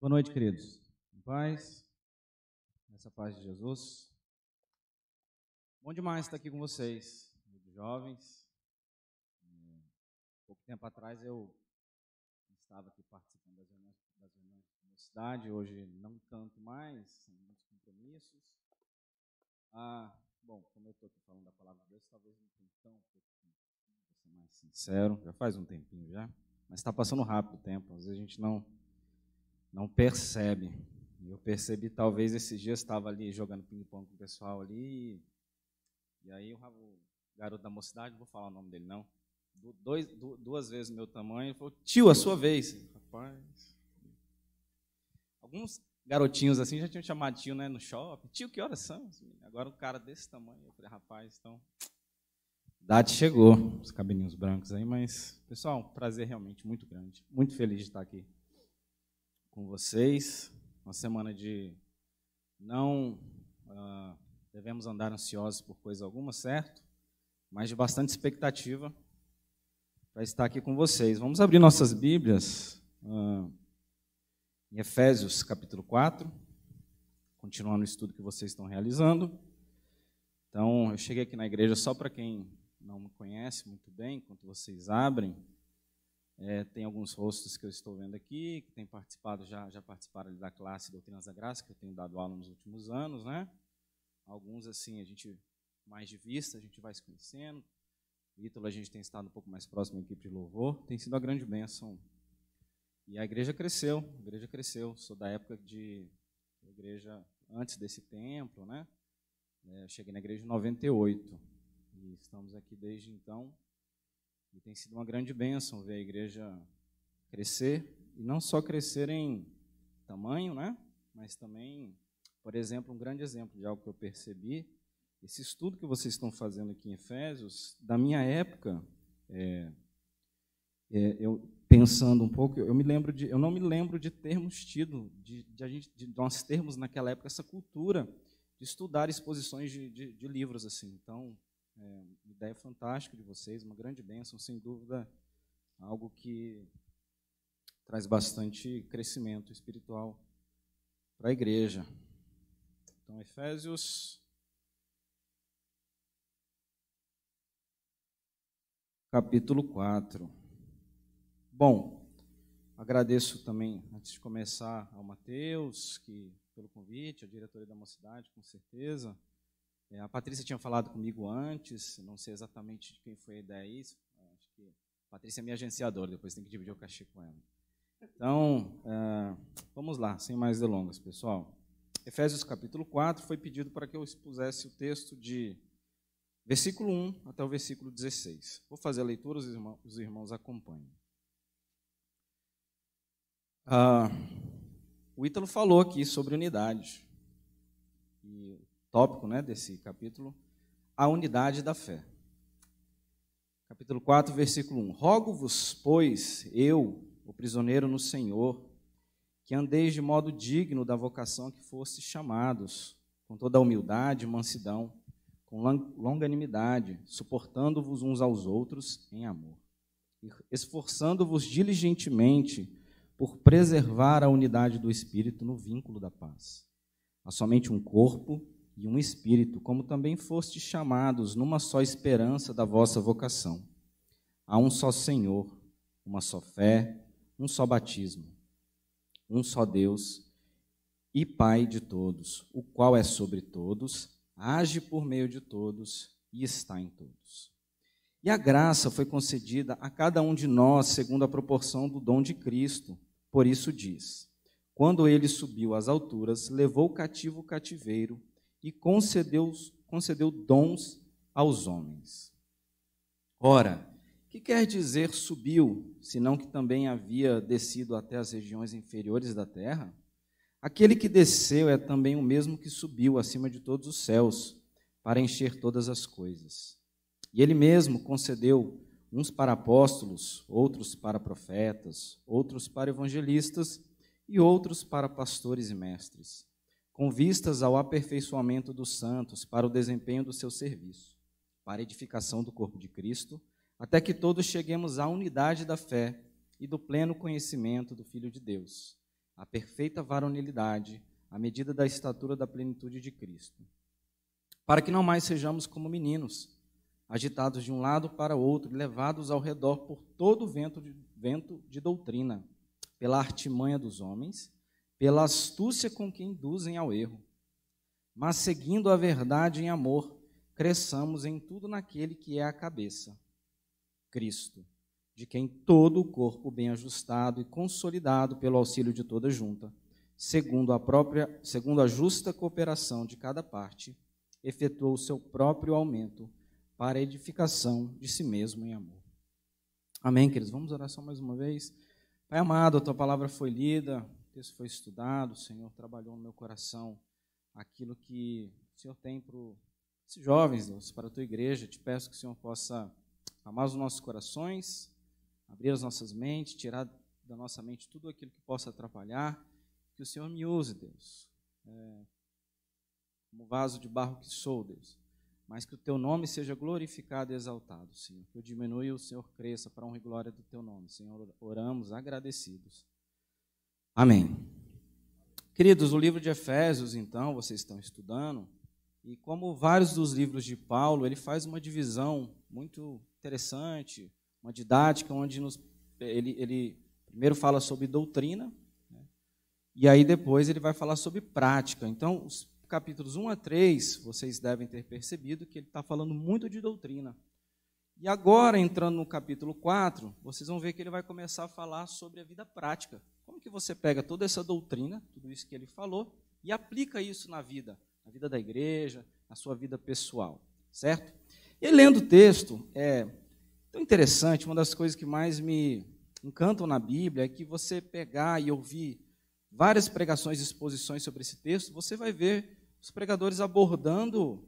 Boa noite, queridos. Em paz, nessa paz de Jesus. Bom demais estar aqui com vocês, jovens. Um é, pouco tempo atrás eu estava aqui participando das reuniões, das reuniões da cidade, hoje não tanto mais, sem muitos compromissos. Ah, bom, como eu estou aqui falando da palavra de Deus, talvez não tenha tão pouco ser mais sincero, já faz um tempinho já, mas está passando rápido o tempo, às vezes a gente não não percebe. Eu percebi, talvez, esses dias estava ali jogando ping-pong com o pessoal ali, e, aí o, garoto da mocidade, não vou falar o nome dele não, do, dois, do, duas vezes o meu tamanho, falou, tio, a sua vez. Rapaz... Alguns garotinhos assim já tinham chamado tio né, no shopping. Tio, que horas são? Agora um cara desse tamanho, eu falei, rapaz, então... Idade chegou, os cabelinhos brancos aí, mas, pessoal, é um prazer realmente muito grande. Muito feliz de estar aqui com vocês. Uma semana de não uh, devemos andar ansiosos por coisa alguma, certo? Mas de bastante expectativa para estar aqui com vocês. Vamos abrir nossas Bíblias uh, em Efésios capítulo 4, continuando o estudo que vocês estão realizando. Então, eu cheguei aqui na igreja só para quem não me conhece muito bem, enquanto vocês abrem. É, tem alguns rostos que eu estou vendo aqui, que têm participado, já, já participaram da classe Doutrinas da Graça, que eu tenho dado aula nos últimos anos, né? Alguns, assim, a gente, mais de vista, a gente vai se conhecendo. Ítalo, a gente tem estado um pouco mais próximo da equipe de louvor. Tem sido uma grande bênção. E a igreja cresceu, a igreja cresceu. Sou da época de igreja antes desse templo, né? É, cheguei na igreja em 98 e estamos aqui desde então e tem sido uma grande bênção ver a igreja crescer, e não só crescer em tamanho, né? mas também, por exemplo, um grande exemplo de algo que eu percebi, esse estudo que vocês estão fazendo aqui em Efésios, da minha época, é, é, eu pensando um pouco, eu me lembro de, eu não me lembro de termos tido, de, de a gente, de nós termos naquela época essa cultura de estudar exposições de, de, de livros assim. Então, é, uma ideia fantástica de vocês, uma grande bênção, sem dúvida, algo que traz bastante crescimento espiritual para a igreja. Então, Efésios, capítulo 4. Bom, agradeço também, antes de começar, ao Mateus, que pelo convite, a diretoria da Mocidade, com certeza. É, a Patrícia tinha falado comigo antes, não sei exatamente de quem foi a ideia isso. Acho que a Patrícia é minha agenciadora, depois tem que dividir o cachê com ela. Então, é, vamos lá, sem mais delongas, pessoal. Efésios capítulo 4 foi pedido para que eu expusesse o texto de versículo 1 até o versículo 16. Vou fazer a leitura, os irmãos, os irmãos acompanhem. Ah, o Ítalo falou aqui sobre unidade. E tópico né, desse capítulo, a unidade da fé. Capítulo 4, versículo 1: Rogo-vos, pois, eu, o prisioneiro no Senhor, que andeis de modo digno da vocação que foste chamados, com toda a humildade e mansidão, com longanimidade, suportando-vos uns aos outros em amor, esforçando-vos diligentemente por preservar a unidade do Espírito no vínculo da paz. Há somente um corpo e um espírito, como também fostes chamados numa só esperança da vossa vocação. Há um só Senhor, uma só fé, um só batismo, um só Deus e Pai de todos, o qual é sobre todos, age por meio de todos e está em todos. E a graça foi concedida a cada um de nós segundo a proporção do dom de Cristo. Por isso diz: Quando ele subiu às alturas, levou cativo o cativeiro e concedeu, concedeu dons aos homens. Ora, que quer dizer subiu, senão que também havia descido até as regiões inferiores da terra? Aquele que desceu é também o mesmo que subiu acima de todos os céus, para encher todas as coisas. E ele mesmo concedeu uns para apóstolos, outros para profetas, outros para evangelistas e outros para pastores e mestres, com vistas ao aperfeiçoamento dos santos para o desempenho do seu serviço, para a edificação do corpo de Cristo, até que todos cheguemos à unidade da fé e do pleno conhecimento do Filho de Deus, à perfeita varonilidade, à medida da estatura da plenitude de Cristo. Para que não mais sejamos como meninos, agitados de um lado para outro, levados ao redor por todo o vento de, vento de doutrina, pela artimanha dos homens pela astúcia com que induzem ao erro. Mas seguindo a verdade em amor, cresçamos em tudo naquele que é a cabeça, Cristo, de quem todo o corpo bem ajustado e consolidado pelo auxílio de toda junta, segundo a própria, segundo a justa cooperação de cada parte, efetuou o seu próprio aumento para a edificação de si mesmo em amor. Amém, queridos. Vamos orar só mais uma vez. Pai amado, a tua palavra foi lida, o texto foi estudado, o Senhor trabalhou no meu coração aquilo que o Senhor tem para esses jovens, Deus, para a tua igreja. Te peço que o Senhor possa amar os nossos corações, abrir as nossas mentes, tirar da nossa mente tudo aquilo que possa atrapalhar. Que o Senhor me use, Deus, é, como vaso de barro que sou, Deus. Mas que o teu nome seja glorificado e exaltado, Senhor. Que eu diminua e o Senhor cresça para honra e glória do teu nome, Senhor. Oramos agradecidos. Amém. Queridos, o livro de Efésios, então, vocês estão estudando, e como vários dos livros de Paulo, ele faz uma divisão muito interessante, uma didática onde nos, ele, ele primeiro fala sobre doutrina, né? e aí depois ele vai falar sobre prática. Então, os capítulos 1 a 3, vocês devem ter percebido que ele está falando muito de doutrina. E agora, entrando no capítulo 4, vocês vão ver que ele vai começar a falar sobre a vida prática. Como que você pega toda essa doutrina, tudo isso que ele falou, e aplica isso na vida, na vida da igreja, na sua vida pessoal, certo? E lendo o texto, é tão interessante, uma das coisas que mais me encantam na Bíblia é que você pegar e ouvir várias pregações e exposições sobre esse texto, você vai ver os pregadores abordando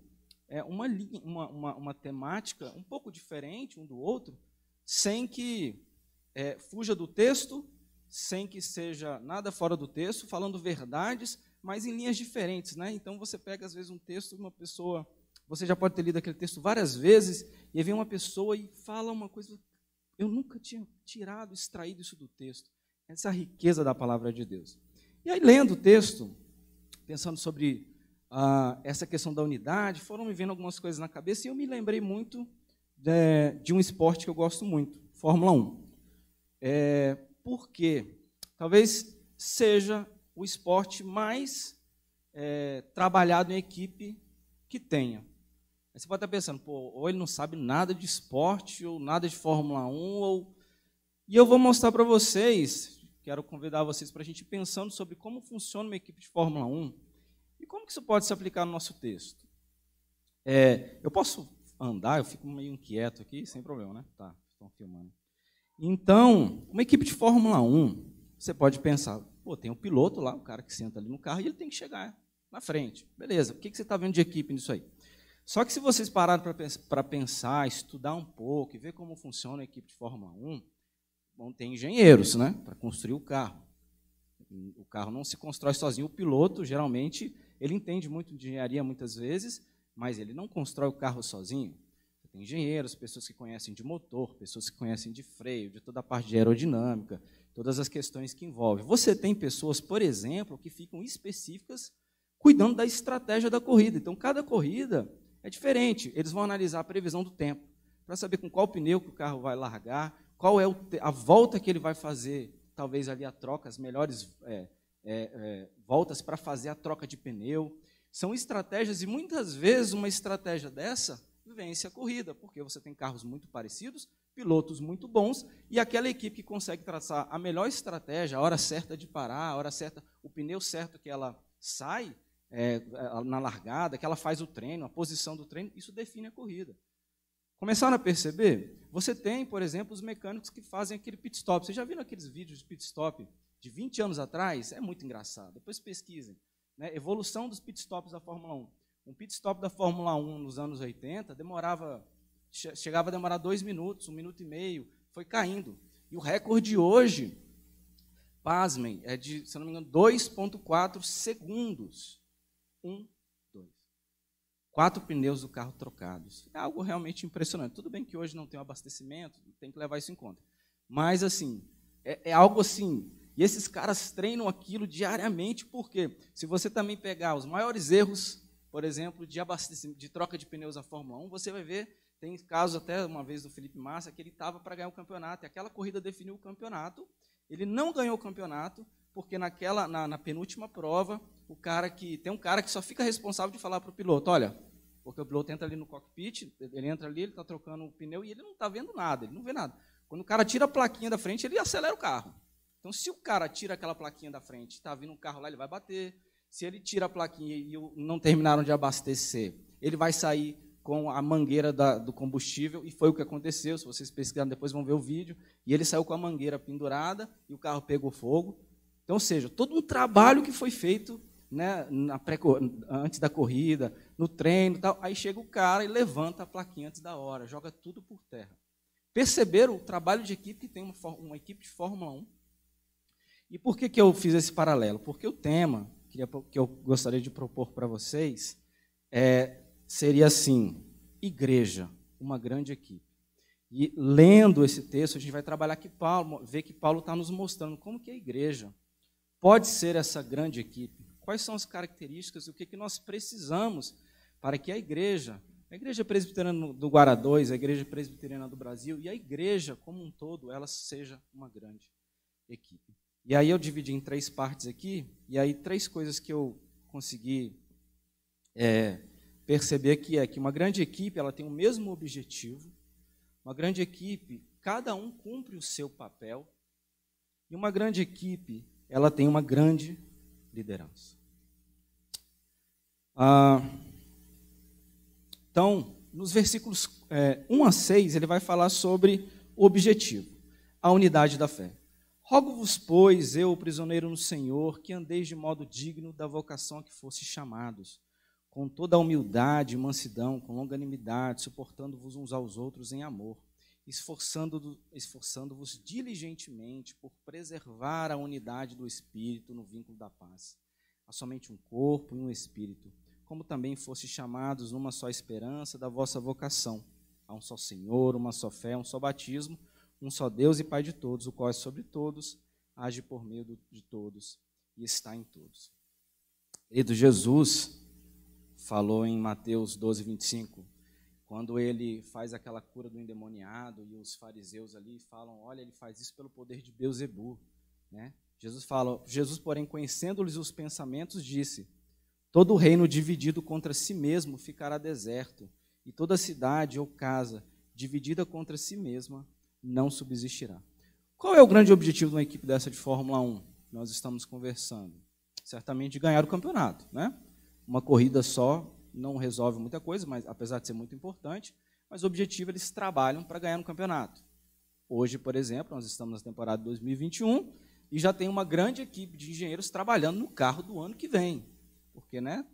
é, uma, uma, uma, uma temática um pouco diferente um do outro, sem que é, fuja do texto sem que seja nada fora do texto, falando verdades, mas em linhas diferentes, né? Então você pega às vezes um texto de uma pessoa, você já pode ter lido aquele texto várias vezes, e aí vem uma pessoa e fala uma coisa, eu nunca tinha tirado, extraído isso do texto. Essa é a riqueza da palavra de Deus. E aí lendo o texto, pensando sobre ah, essa questão da unidade, foram me vendo algumas coisas na cabeça e eu me lembrei muito de, eh, de um esporte que eu gosto muito, Fórmula 1. É, eh, porque talvez seja o esporte mais é, trabalhado em equipe que tenha. Aí você pode estar pensando, pô, ou ele não sabe nada de esporte, ou nada de Fórmula 1, ou... E eu vou mostrar para vocês, quero convidar vocês para a gente ir pensando sobre como funciona uma equipe de Fórmula 1 e como que isso pode se aplicar no nosso texto. É, eu posso andar, eu fico meio inquieto aqui, sem problema, né? Tá, estão filmando. Então, uma equipe de Fórmula 1, você pode pensar, pô, tem o um piloto lá, o cara que senta ali no carro, e ele tem que chegar na frente. Beleza, o que você está vendo de equipe nisso aí? Só que se vocês pararem para pensar, estudar um pouco e ver como funciona a equipe de Fórmula 1, vão ter engenheiros né, para construir o carro. O carro não se constrói sozinho. O piloto, geralmente, ele entende muito de engenharia muitas vezes, mas ele não constrói o carro sozinho tem engenheiros, pessoas que conhecem de motor, pessoas que conhecem de freio, de toda a parte de aerodinâmica, todas as questões que envolvem. Você tem pessoas, por exemplo, que ficam específicas cuidando da estratégia da corrida. Então, cada corrida é diferente. Eles vão analisar a previsão do tempo para saber com qual pneu que o carro vai largar, qual é a volta que ele vai fazer, talvez ali a troca, as melhores é, é, é, voltas para fazer a troca de pneu. São estratégias e muitas vezes uma estratégia dessa vence a corrida, porque você tem carros muito parecidos, pilotos muito bons, e aquela equipe que consegue traçar a melhor estratégia, a hora certa de parar, a hora certa, o pneu certo que ela sai é, na largada, que ela faz o treino, a posição do treino, isso define a corrida. Começaram a perceber? Você tem, por exemplo, os mecânicos que fazem aquele pit stop. Vocês já viram aqueles vídeos de pit stop de 20 anos atrás? É muito engraçado. Depois pesquisem. Né? Evolução dos pit stops da Fórmula 1. Um pit stop da Fórmula 1 nos anos 80 demorava, chegava a demorar dois minutos, um minuto e meio, foi caindo. E o recorde hoje, pasmem, é de, se não me engano, 2,4 segundos. Um, dois. Quatro pneus do carro trocados. É algo realmente impressionante. Tudo bem que hoje não tem o abastecimento, tem que levar isso em conta. Mas, assim, é, é algo assim. E esses caras treinam aquilo diariamente, porque se você também pegar os maiores erros por exemplo, de de troca de pneus à Fórmula 1, você vai ver, tem casos até uma vez do Felipe Massa, que ele estava para ganhar o campeonato, e aquela corrida definiu o campeonato, ele não ganhou o campeonato, porque naquela, na, na penúltima prova, o cara que. Tem um cara que só fica responsável de falar para o piloto, olha, porque o piloto entra ali no cockpit, ele entra ali, ele está trocando o pneu e ele não está vendo nada, ele não vê nada. Quando o cara tira a plaquinha da frente, ele acelera o carro. Então, se o cara tira aquela plaquinha da frente, está vindo um carro lá, ele vai bater. Se ele tira a plaquinha e não terminaram de abastecer, ele vai sair com a mangueira da, do combustível, e foi o que aconteceu. Se vocês pesquisarem depois vão ver o vídeo. E ele saiu com a mangueira pendurada e o carro pegou fogo. Então, ou seja, todo um trabalho que foi feito né, pré, antes da corrida, no treino tal. Aí chega o cara e levanta a plaquinha antes da hora, joga tudo por terra. Perceberam o trabalho de equipe que tem uma, uma equipe de Fórmula 1. E por que, que eu fiz esse paralelo? Porque o tema que eu gostaria de propor para vocês é, seria assim: igreja, uma grande equipe. E lendo esse texto, a gente vai trabalhar que Paulo, ver que Paulo está nos mostrando como que a igreja pode ser essa grande equipe. Quais são as características, o que, que nós precisamos para que a igreja, a igreja presbiteriana do Guará2, a igreja presbiteriana do Brasil e a igreja como um todo, ela seja uma grande equipe. E aí eu dividi em três partes aqui, e aí três coisas que eu consegui é, perceber que é que uma grande equipe ela tem o mesmo objetivo, uma grande equipe, cada um cumpre o seu papel, e uma grande equipe ela tem uma grande liderança. Ah, então, nos versículos é, 1 a 6, ele vai falar sobre o objetivo, a unidade da fé. Rogo-vos, pois, eu, prisioneiro no Senhor, que andeis de modo digno da vocação a que fosse chamados, com toda a humildade e mansidão, com longanimidade, suportando-vos uns aos outros em amor, esforçando-vos esforçando diligentemente por preservar a unidade do Espírito no vínculo da paz. Há somente um corpo e um Espírito, como também fosse chamados numa só esperança da vossa vocação. Há um só Senhor, uma só fé, um só batismo um só Deus e Pai de todos, o qual é sobre todos, age por meio de todos e está em todos. Querido, Jesus falou em Mateus 12, 25, quando ele faz aquela cura do endemoniado e os fariseus ali falam, olha, ele faz isso pelo poder de Beuzebu, né? Jesus fala, Jesus, porém, conhecendo-lhes os pensamentos, disse, todo reino dividido contra si mesmo ficará deserto, e toda cidade ou casa dividida contra si mesma não subsistirá. Qual é o grande objetivo de uma equipe dessa de Fórmula 1? Nós estamos conversando. Certamente de ganhar o campeonato. Né? Uma corrida só não resolve muita coisa, mas apesar de ser muito importante, mas o objetivo eles trabalham para ganhar um campeonato. Hoje, por exemplo, nós estamos na temporada 2021 e já tem uma grande equipe de engenheiros trabalhando no carro do ano que vem. Porque, né?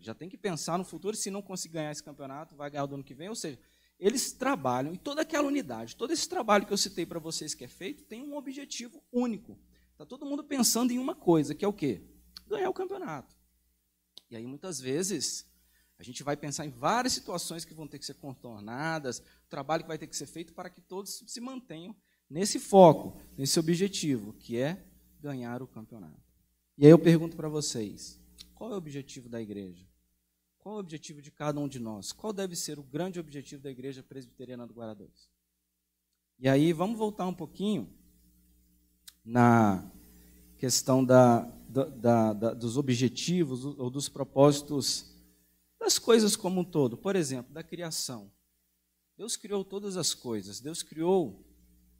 já tem que pensar no futuro, se não conseguir ganhar esse campeonato, vai ganhar o do ano que vem, ou seja, eles trabalham, e toda aquela unidade, todo esse trabalho que eu citei para vocês que é feito, tem um objetivo único. Está todo mundo pensando em uma coisa, que é o quê? Ganhar o campeonato. E aí, muitas vezes, a gente vai pensar em várias situações que vão ter que ser contornadas, trabalho que vai ter que ser feito para que todos se mantenham nesse foco, nesse objetivo, que é ganhar o campeonato. E aí eu pergunto para vocês: qual é o objetivo da igreja? Qual o objetivo de cada um de nós? Qual deve ser o grande objetivo da Igreja Presbiteriana do Guararapes? E aí vamos voltar um pouquinho na questão da, da, da, dos objetivos ou dos propósitos das coisas como um todo. Por exemplo, da criação. Deus criou todas as coisas. Deus criou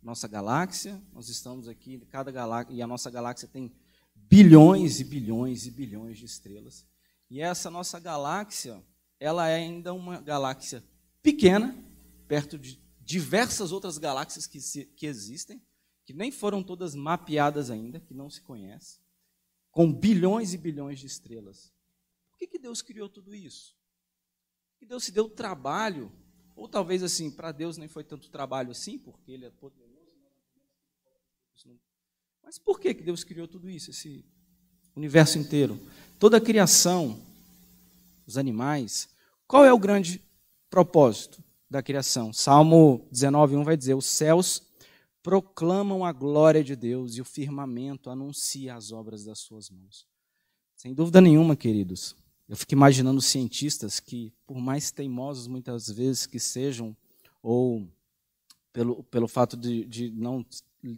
nossa galáxia. Nós estamos aqui, cada galáxia, e a nossa galáxia tem bilhões e bilhões e bilhões de estrelas. E essa nossa galáxia, ela é ainda uma galáxia pequena, perto de diversas outras galáxias que, se, que existem, que nem foram todas mapeadas ainda, que não se conhece, com bilhões e bilhões de estrelas. Por que, que Deus criou tudo isso? Por que Deus se deu trabalho, ou talvez assim, para Deus nem foi tanto trabalho assim, porque Ele é poderoso, né? mas por que, que Deus criou tudo isso, esse o universo inteiro, toda a criação, os animais. Qual é o grande propósito da criação? Salmo 19:1 vai dizer: "Os céus proclamam a glória de Deus e o firmamento anuncia as obras das suas mãos." Sem dúvida nenhuma, queridos. Eu fico imaginando cientistas que, por mais teimosos muitas vezes que sejam, ou pelo, pelo fato de, de não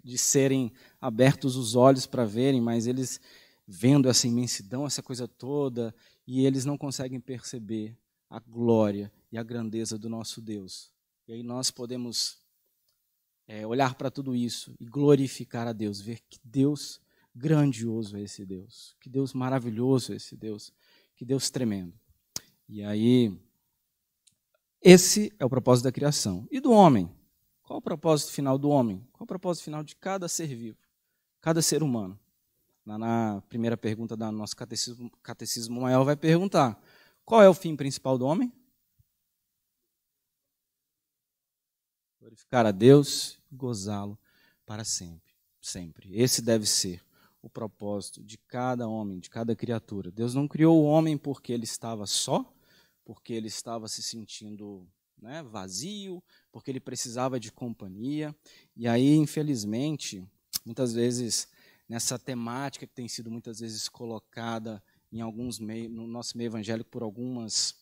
de serem abertos os olhos para verem, mas eles vendo essa imensidão, essa coisa toda, e eles não conseguem perceber a glória e a grandeza do nosso Deus. E aí nós podemos é, olhar para tudo isso e glorificar a Deus, ver que Deus grandioso é esse Deus, que Deus maravilhoso é esse Deus, que Deus tremendo. E aí, esse é o propósito da criação. E do homem? Qual o propósito final do homem? Qual o propósito final de cada ser vivo, cada ser humano? Lá na primeira pergunta do nosso catecismo, catecismo maior, vai perguntar: qual é o fim principal do homem? Glorificar a Deus e gozá-lo para sempre. Sempre. Esse deve ser o propósito de cada homem, de cada criatura. Deus não criou o homem porque ele estava só, porque ele estava se sentindo né, vazio, porque ele precisava de companhia. E aí, infelizmente, muitas vezes nessa temática que tem sido muitas vezes colocada em alguns meios, no nosso meio evangélico por algumas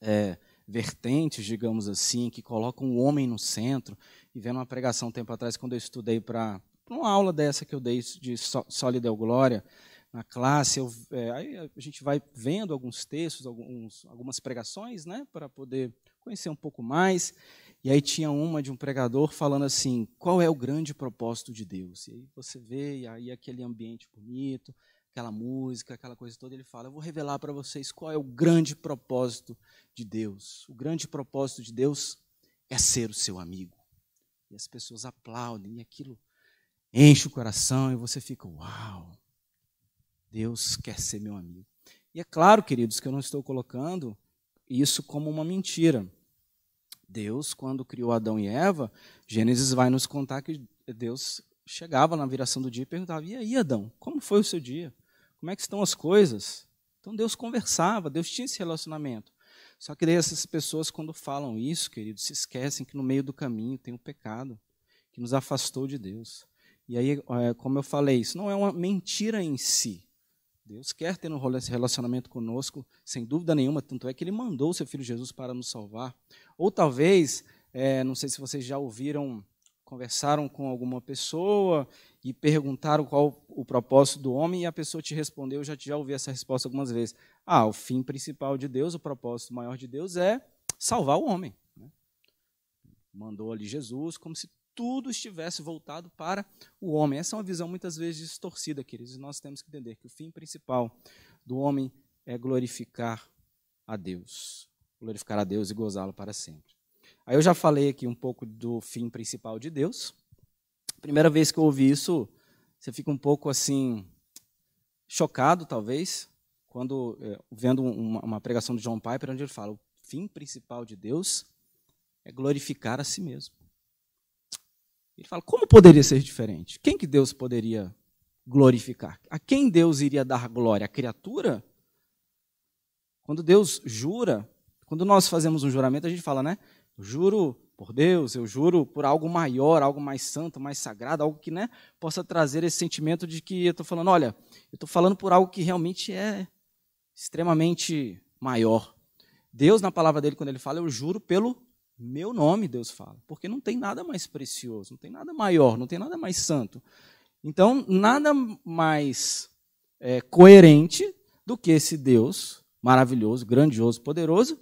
é, vertentes, digamos assim, que colocam o homem no centro. E vendo uma pregação um tempo atrás, quando eu estudei para uma aula dessa que eu dei de Solidel Glória, na classe, eu, é, aí a gente vai vendo alguns textos, alguns, algumas pregações, né, para poder conhecer um pouco mais. E aí tinha uma de um pregador falando assim: qual é o grande propósito de Deus? E aí você vê, e aí aquele ambiente bonito, aquela música, aquela coisa toda, ele fala: eu vou revelar para vocês qual é o grande propósito de Deus. O grande propósito de Deus é ser o seu amigo. E as pessoas aplaudem, e aquilo enche o coração, e você fica: uau, Deus quer ser meu amigo. E é claro, queridos, que eu não estou colocando isso como uma mentira. Deus, quando criou Adão e Eva, Gênesis vai nos contar que Deus chegava na viração do dia e perguntava: E aí, Adão, como foi o seu dia? Como é que estão as coisas? Então Deus conversava, Deus tinha esse relacionamento. Só que daí essas pessoas, quando falam isso, queridos, se esquecem que no meio do caminho tem o pecado que nos afastou de Deus. E aí, é, como eu falei, isso não é uma mentira em si. Deus quer ter um relacionamento conosco, sem dúvida nenhuma, tanto é que Ele mandou o seu Filho Jesus para nos salvar. Ou talvez, é, não sei se vocês já ouviram, conversaram com alguma pessoa e perguntaram qual o propósito do homem e a pessoa te respondeu, eu já, já ouvi essa resposta algumas vezes. Ah, o fim principal de Deus, o propósito maior de Deus é salvar o homem. Né? Mandou ali Jesus como se tudo estivesse voltado para o homem. Essa é uma visão muitas vezes distorcida, queridos. Nós temos que entender que o fim principal do homem é glorificar a Deus glorificar a Deus e gozá-lo para sempre. Aí eu já falei aqui um pouco do fim principal de Deus. Primeira vez que eu ouvi isso, você fica um pouco assim, chocado talvez, quando é, vendo uma, uma pregação de John Piper, onde ele fala: o fim principal de Deus é glorificar a si mesmo. Ele fala: como poderia ser diferente? Quem que Deus poderia glorificar? A quem Deus iria dar glória? A criatura? Quando Deus jura quando nós fazemos um juramento, a gente fala, né? Eu juro por Deus, eu juro por algo maior, algo mais santo, mais sagrado, algo que né, possa trazer esse sentimento de que eu estou falando, olha, eu estou falando por algo que realmente é extremamente maior. Deus, na palavra dele, quando ele fala, eu juro pelo meu nome, Deus fala, porque não tem nada mais precioso, não tem nada maior, não tem nada mais santo. Então, nada mais é, coerente do que esse Deus maravilhoso, grandioso, poderoso,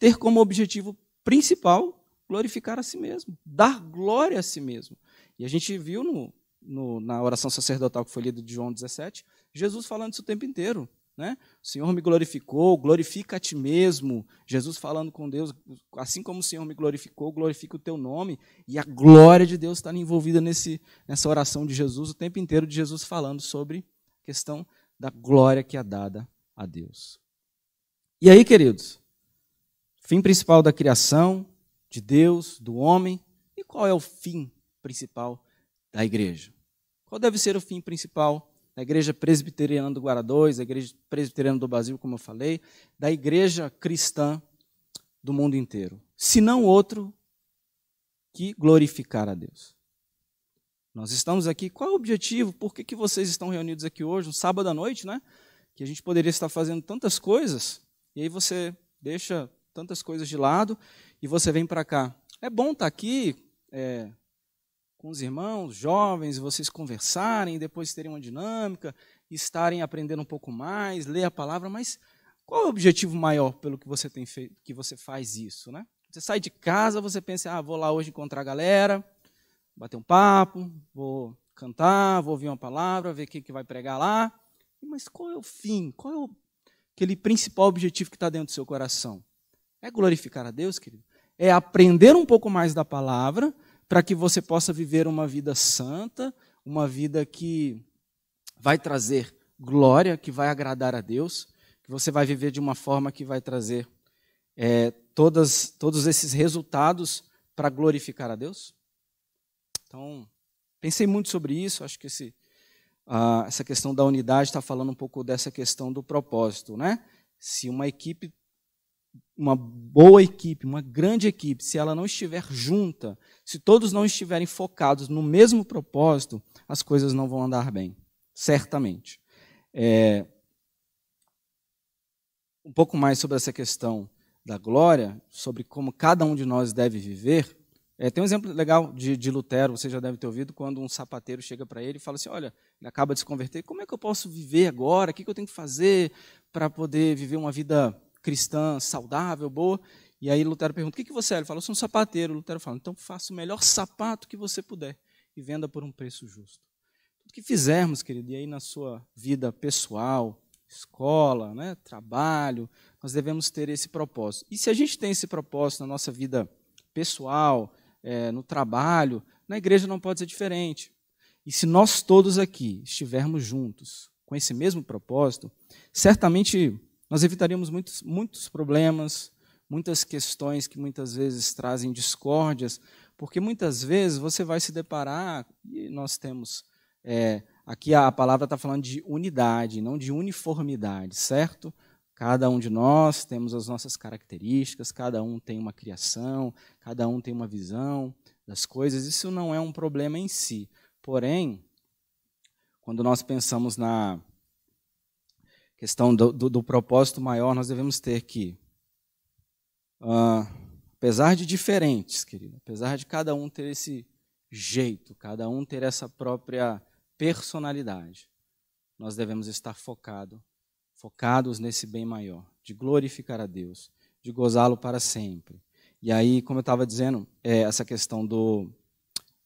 ter como objetivo principal glorificar a si mesmo, dar glória a si mesmo. E a gente viu no, no, na oração sacerdotal que foi lida de João 17, Jesus falando isso o tempo inteiro. Né? O Senhor me glorificou, glorifica a ti mesmo. Jesus falando com Deus, assim como o Senhor me glorificou, glorifica o teu nome. E a glória de Deus está envolvida nesse, nessa oração de Jesus, o tempo inteiro de Jesus falando sobre a questão da glória que é dada a Deus. E aí, queridos, Fim principal da criação, de Deus, do homem, e qual é o fim principal da igreja? Qual deve ser o fim principal da igreja presbiteriana do Guará 2, da igreja presbiteriana do Brasil, como eu falei, da igreja cristã do mundo inteiro? Se não outro que glorificar a Deus. Nós estamos aqui, qual é o objetivo? Por que, que vocês estão reunidos aqui hoje, um sábado à noite, né? Que a gente poderia estar fazendo tantas coisas, e aí você deixa tantas coisas de lado e você vem para cá. É bom estar tá aqui é, com os irmãos jovens, vocês conversarem, depois terem uma dinâmica, estarem aprendendo um pouco mais, ler a palavra, mas qual é o objetivo maior pelo que você tem feito, que você faz isso, né? Você sai de casa, você pensa, ah, vou lá hoje encontrar a galera, bater um papo, vou cantar, vou ouvir uma palavra, ver quem que vai pregar lá. Mas qual é o fim? Qual é o, aquele principal objetivo que está dentro do seu coração? É glorificar a Deus, querido. É aprender um pouco mais da palavra para que você possa viver uma vida santa, uma vida que vai trazer glória, que vai agradar a Deus, que você vai viver de uma forma que vai trazer é, todas, todos esses resultados para glorificar a Deus? Então, pensei muito sobre isso, acho que esse, uh, essa questão da unidade está falando um pouco dessa questão do propósito, né? Se uma equipe uma boa equipe, uma grande equipe, se ela não estiver junta, se todos não estiverem focados no mesmo propósito, as coisas não vão andar bem, certamente. É, um pouco mais sobre essa questão da glória, sobre como cada um de nós deve viver. É, tem um exemplo legal de, de, Lutero, você já deve ter ouvido, quando um sapateiro chega para ele e fala assim: Olha, ele acaba de se converter, como é que eu posso viver agora? O que, que eu tenho que fazer para poder viver uma vida cristã saudável, boa. E aí Lutero pergunta: o que, você é? Ele fala: eu sou um sapateiro. Lutero fala: então faça o melhor sapato que você puder e venda por um preço justo. Tudo que fizermos, querido, e aí na sua vida pessoal, escola, né, trabalho, nós devemos ter esse propósito. E se a gente tem esse propósito na nossa vida pessoal, é, no trabalho, na igreja não pode ser diferente. E se nós todos aqui estivermos juntos com esse mesmo propósito, certamente nós evitaríamos muitos, muitos problemas, muitas questões que muitas vezes trazem discórdias, porque muitas vezes você vai se deparar, e nós temos, é, aqui a palavra está falando de unidade, não de uniformidade, certo? Cada um de nós temos as nossas características, cada um tem uma criação, cada um tem uma visão das coisas, isso não é um problema em si. Porém, quando nós pensamos na questão do, do, do propósito maior, nós devemos ter que, uh, ah, apesar de diferentes, querido, apesar de cada um ter esse jeito, cada um ter essa própria personalidade, nós devemos estar focado, focados nesse bem maior, de glorificar a Deus, de gozá-lo para sempre. E aí, como eu estava dizendo, é essa questão do,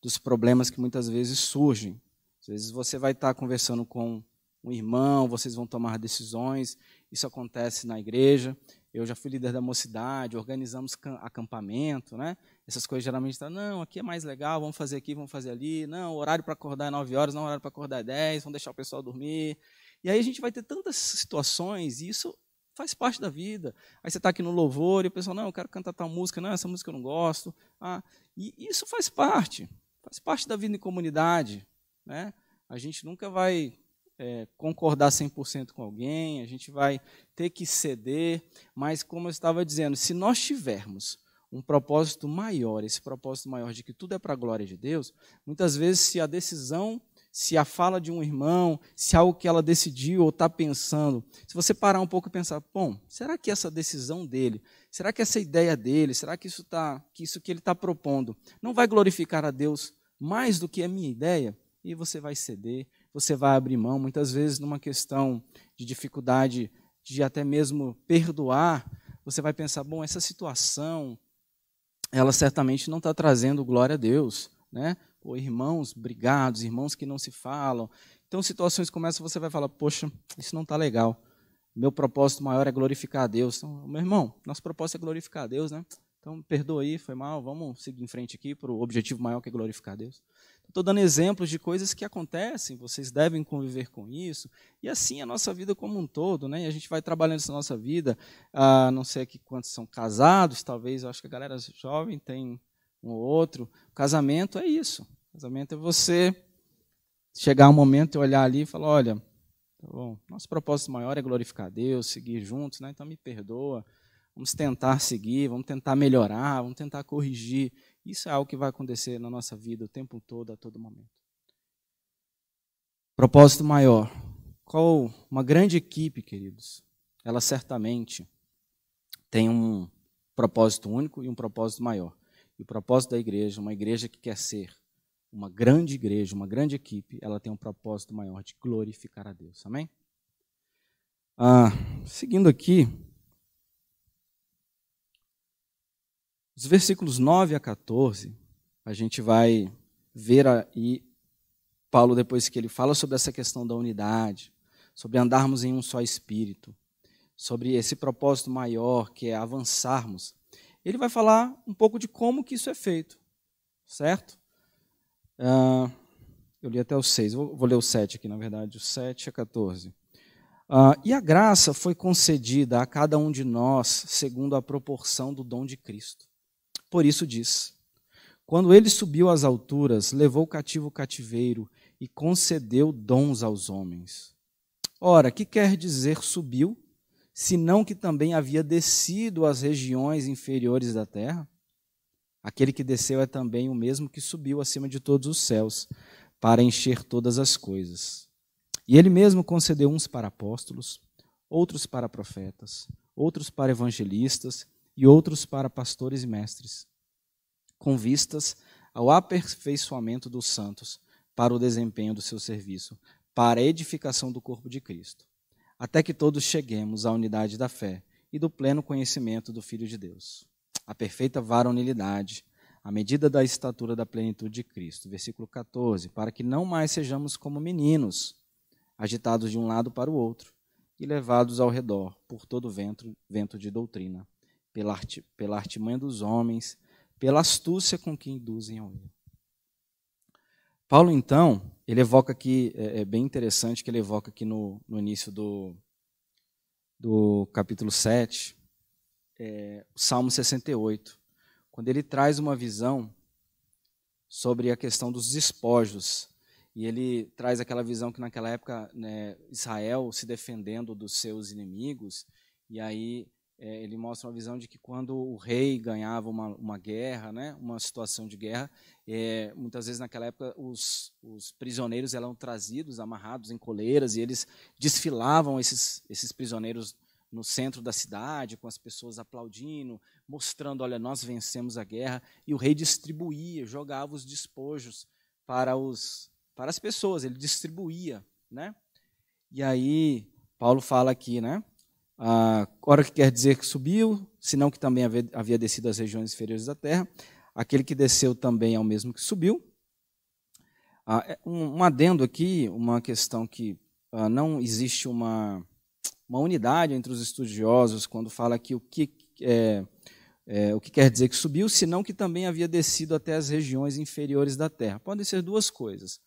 dos problemas que muitas vezes surgem. Às vezes você vai estar conversando com um irmão, vocês vão tomar decisões. Isso acontece na igreja. Eu já fui líder da mocidade, organizamos acampamento, né? Essas coisas geralmente estão, tá, não, aqui é mais legal, vamos fazer aqui, vamos fazer ali. Não, horário para acordar é 9 horas, não, horário para acordar é 10, vamos deixar o pessoal dormir. E aí a gente vai ter tantas situações, e isso faz parte da vida. Aí você está aqui no louvor e o pessoal, não, eu quero cantar tal música, não, essa música eu não gosto. Ah, e isso faz parte, faz parte da vida em comunidade, né? A gente nunca vai é, concordar 100% com alguém, a gente vai ter que ceder, mas como eu estava dizendo, se nós tivermos um propósito maior, esse propósito maior de que tudo é para a glória de Deus, muitas vezes se a decisão, se a fala de um irmão, se algo que ela decidiu ou está pensando, se você parar um pouco e pensar, bom, será que essa decisão dele, será que essa ideia dele, será que isso tá, que isso que ele está propondo, não vai glorificar a Deus mais do que a minha ideia? E você vai ceder, você vai abrir mão, muitas vezes numa questão de dificuldade de até mesmo perdoar, você vai pensar, bom, essa situação, ela certamente não está trazendo glória a Deus, né? Ou irmãos brigados, irmãos que não se falam. Então, situações como essa, você vai falar, poxa, isso não está legal. Meu propósito maior é glorificar a Deus. Então, meu irmão, nosso propósito é glorificar a Deus, né? Então, perdoe, foi mal, vamos seguir em frente aqui para o objetivo maior que é glorificar a Deus. Estou dando exemplos de coisas que acontecem, vocês devem conviver com isso. E assim a nossa vida como um todo, né? E a gente vai trabalhando essa nossa vida. Ah, não sei aqui quantos são casados, talvez, eu acho que a galera jovem tem um ou outro. casamento é isso. casamento é você chegar um momento e olhar ali e falar: olha, tá bom, nosso propósito maior é glorificar Deus, seguir juntos, né? Então me perdoa. Vamos tentar seguir, vamos tentar melhorar, vamos tentar corrigir isso é algo que vai acontecer na nossa vida o tempo todo, a todo momento. Propósito maior. Qual uma grande equipe, queridos? Ela certamente tem um propósito único e um propósito maior. E o propósito da igreja, uma igreja que quer ser uma grande igreja, uma grande equipe, ela tem um propósito maior de glorificar a Deus. Amém? Ah, seguindo aqui, Os versículos 9 a 14, a gente vai ver aí Paulo, depois que ele fala sobre essa questão da unidade, sobre andarmos em um só espírito, sobre esse propósito maior que é avançarmos, ele vai falar um pouco de como que isso é feito, certo? Uh, eu li até o 6, vou, vou, ler o 7 aqui, na verdade, o 7 a 14. Uh, ah, e a graça foi concedida a cada um de nós segundo a proporção do dom de Cristo. Por isso diz: Quando ele subiu às alturas, levou cativo o cativeiro e concedeu dons aos homens. Ora, que quer dizer subiu, senão que também havia descido às regiões inferiores da terra? Aquele que desceu é também o mesmo que subiu acima de todos os céus, para encher todas as coisas. E ele mesmo concedeu uns para apóstolos, outros para profetas, outros para evangelistas e outros para pastores e mestres, com vistas ao aperfeiçoamento dos santos para o desempenho do seu serviço, para a edificação do corpo de Cristo, até que todos cheguemos à unidade da fé e do pleno conhecimento do Filho de Deus, à perfeita varonilidade, à medida da estatura da plenitude de Cristo. Versículo 14: Para que não mais sejamos como meninos, agitados de um lado para o outro e levados ao redor por todo vento, vento de doutrina pela, arte, pela artimanha dos homens, pela astúcia com que induzem ao erro. Paulo, então, ele evoca aqui, é, é, bem interessante que ele evoca aqui no, no início do, do capítulo 7, é, o Salmo 68, quando ele traz uma visão sobre a questão dos despojos. E ele traz aquela visão que naquela época né, Israel se defendendo dos seus inimigos, e aí é, ele mostra uma visão de que quando o rei ganhava uma, uma guerra, né, uma situação de guerra, é, muitas vezes naquela época os, os prisioneiros eram trazidos, amarrados em coleiras, e eles desfilavam esses, esses prisioneiros no centro da cidade, com as pessoas aplaudindo, mostrando: olha, nós vencemos a guerra. E o rei distribuía, jogava os despojos para, os, para as pessoas, ele distribuía. Né? E aí, Paulo fala aqui, né? a hora que quer dizer que subiu, senão que também havia descido às regiões inferiores da terra. Aquele que desceu também é o mesmo que subiu. Ah, é um adendo aqui, uma questão que ah, não existe uma, uma unidade entre os estudiosos quando fala que o que, é, é, o que quer dizer que subiu, senão que também havia descido até as regiões inferiores da terra. Podem ser duas coisas.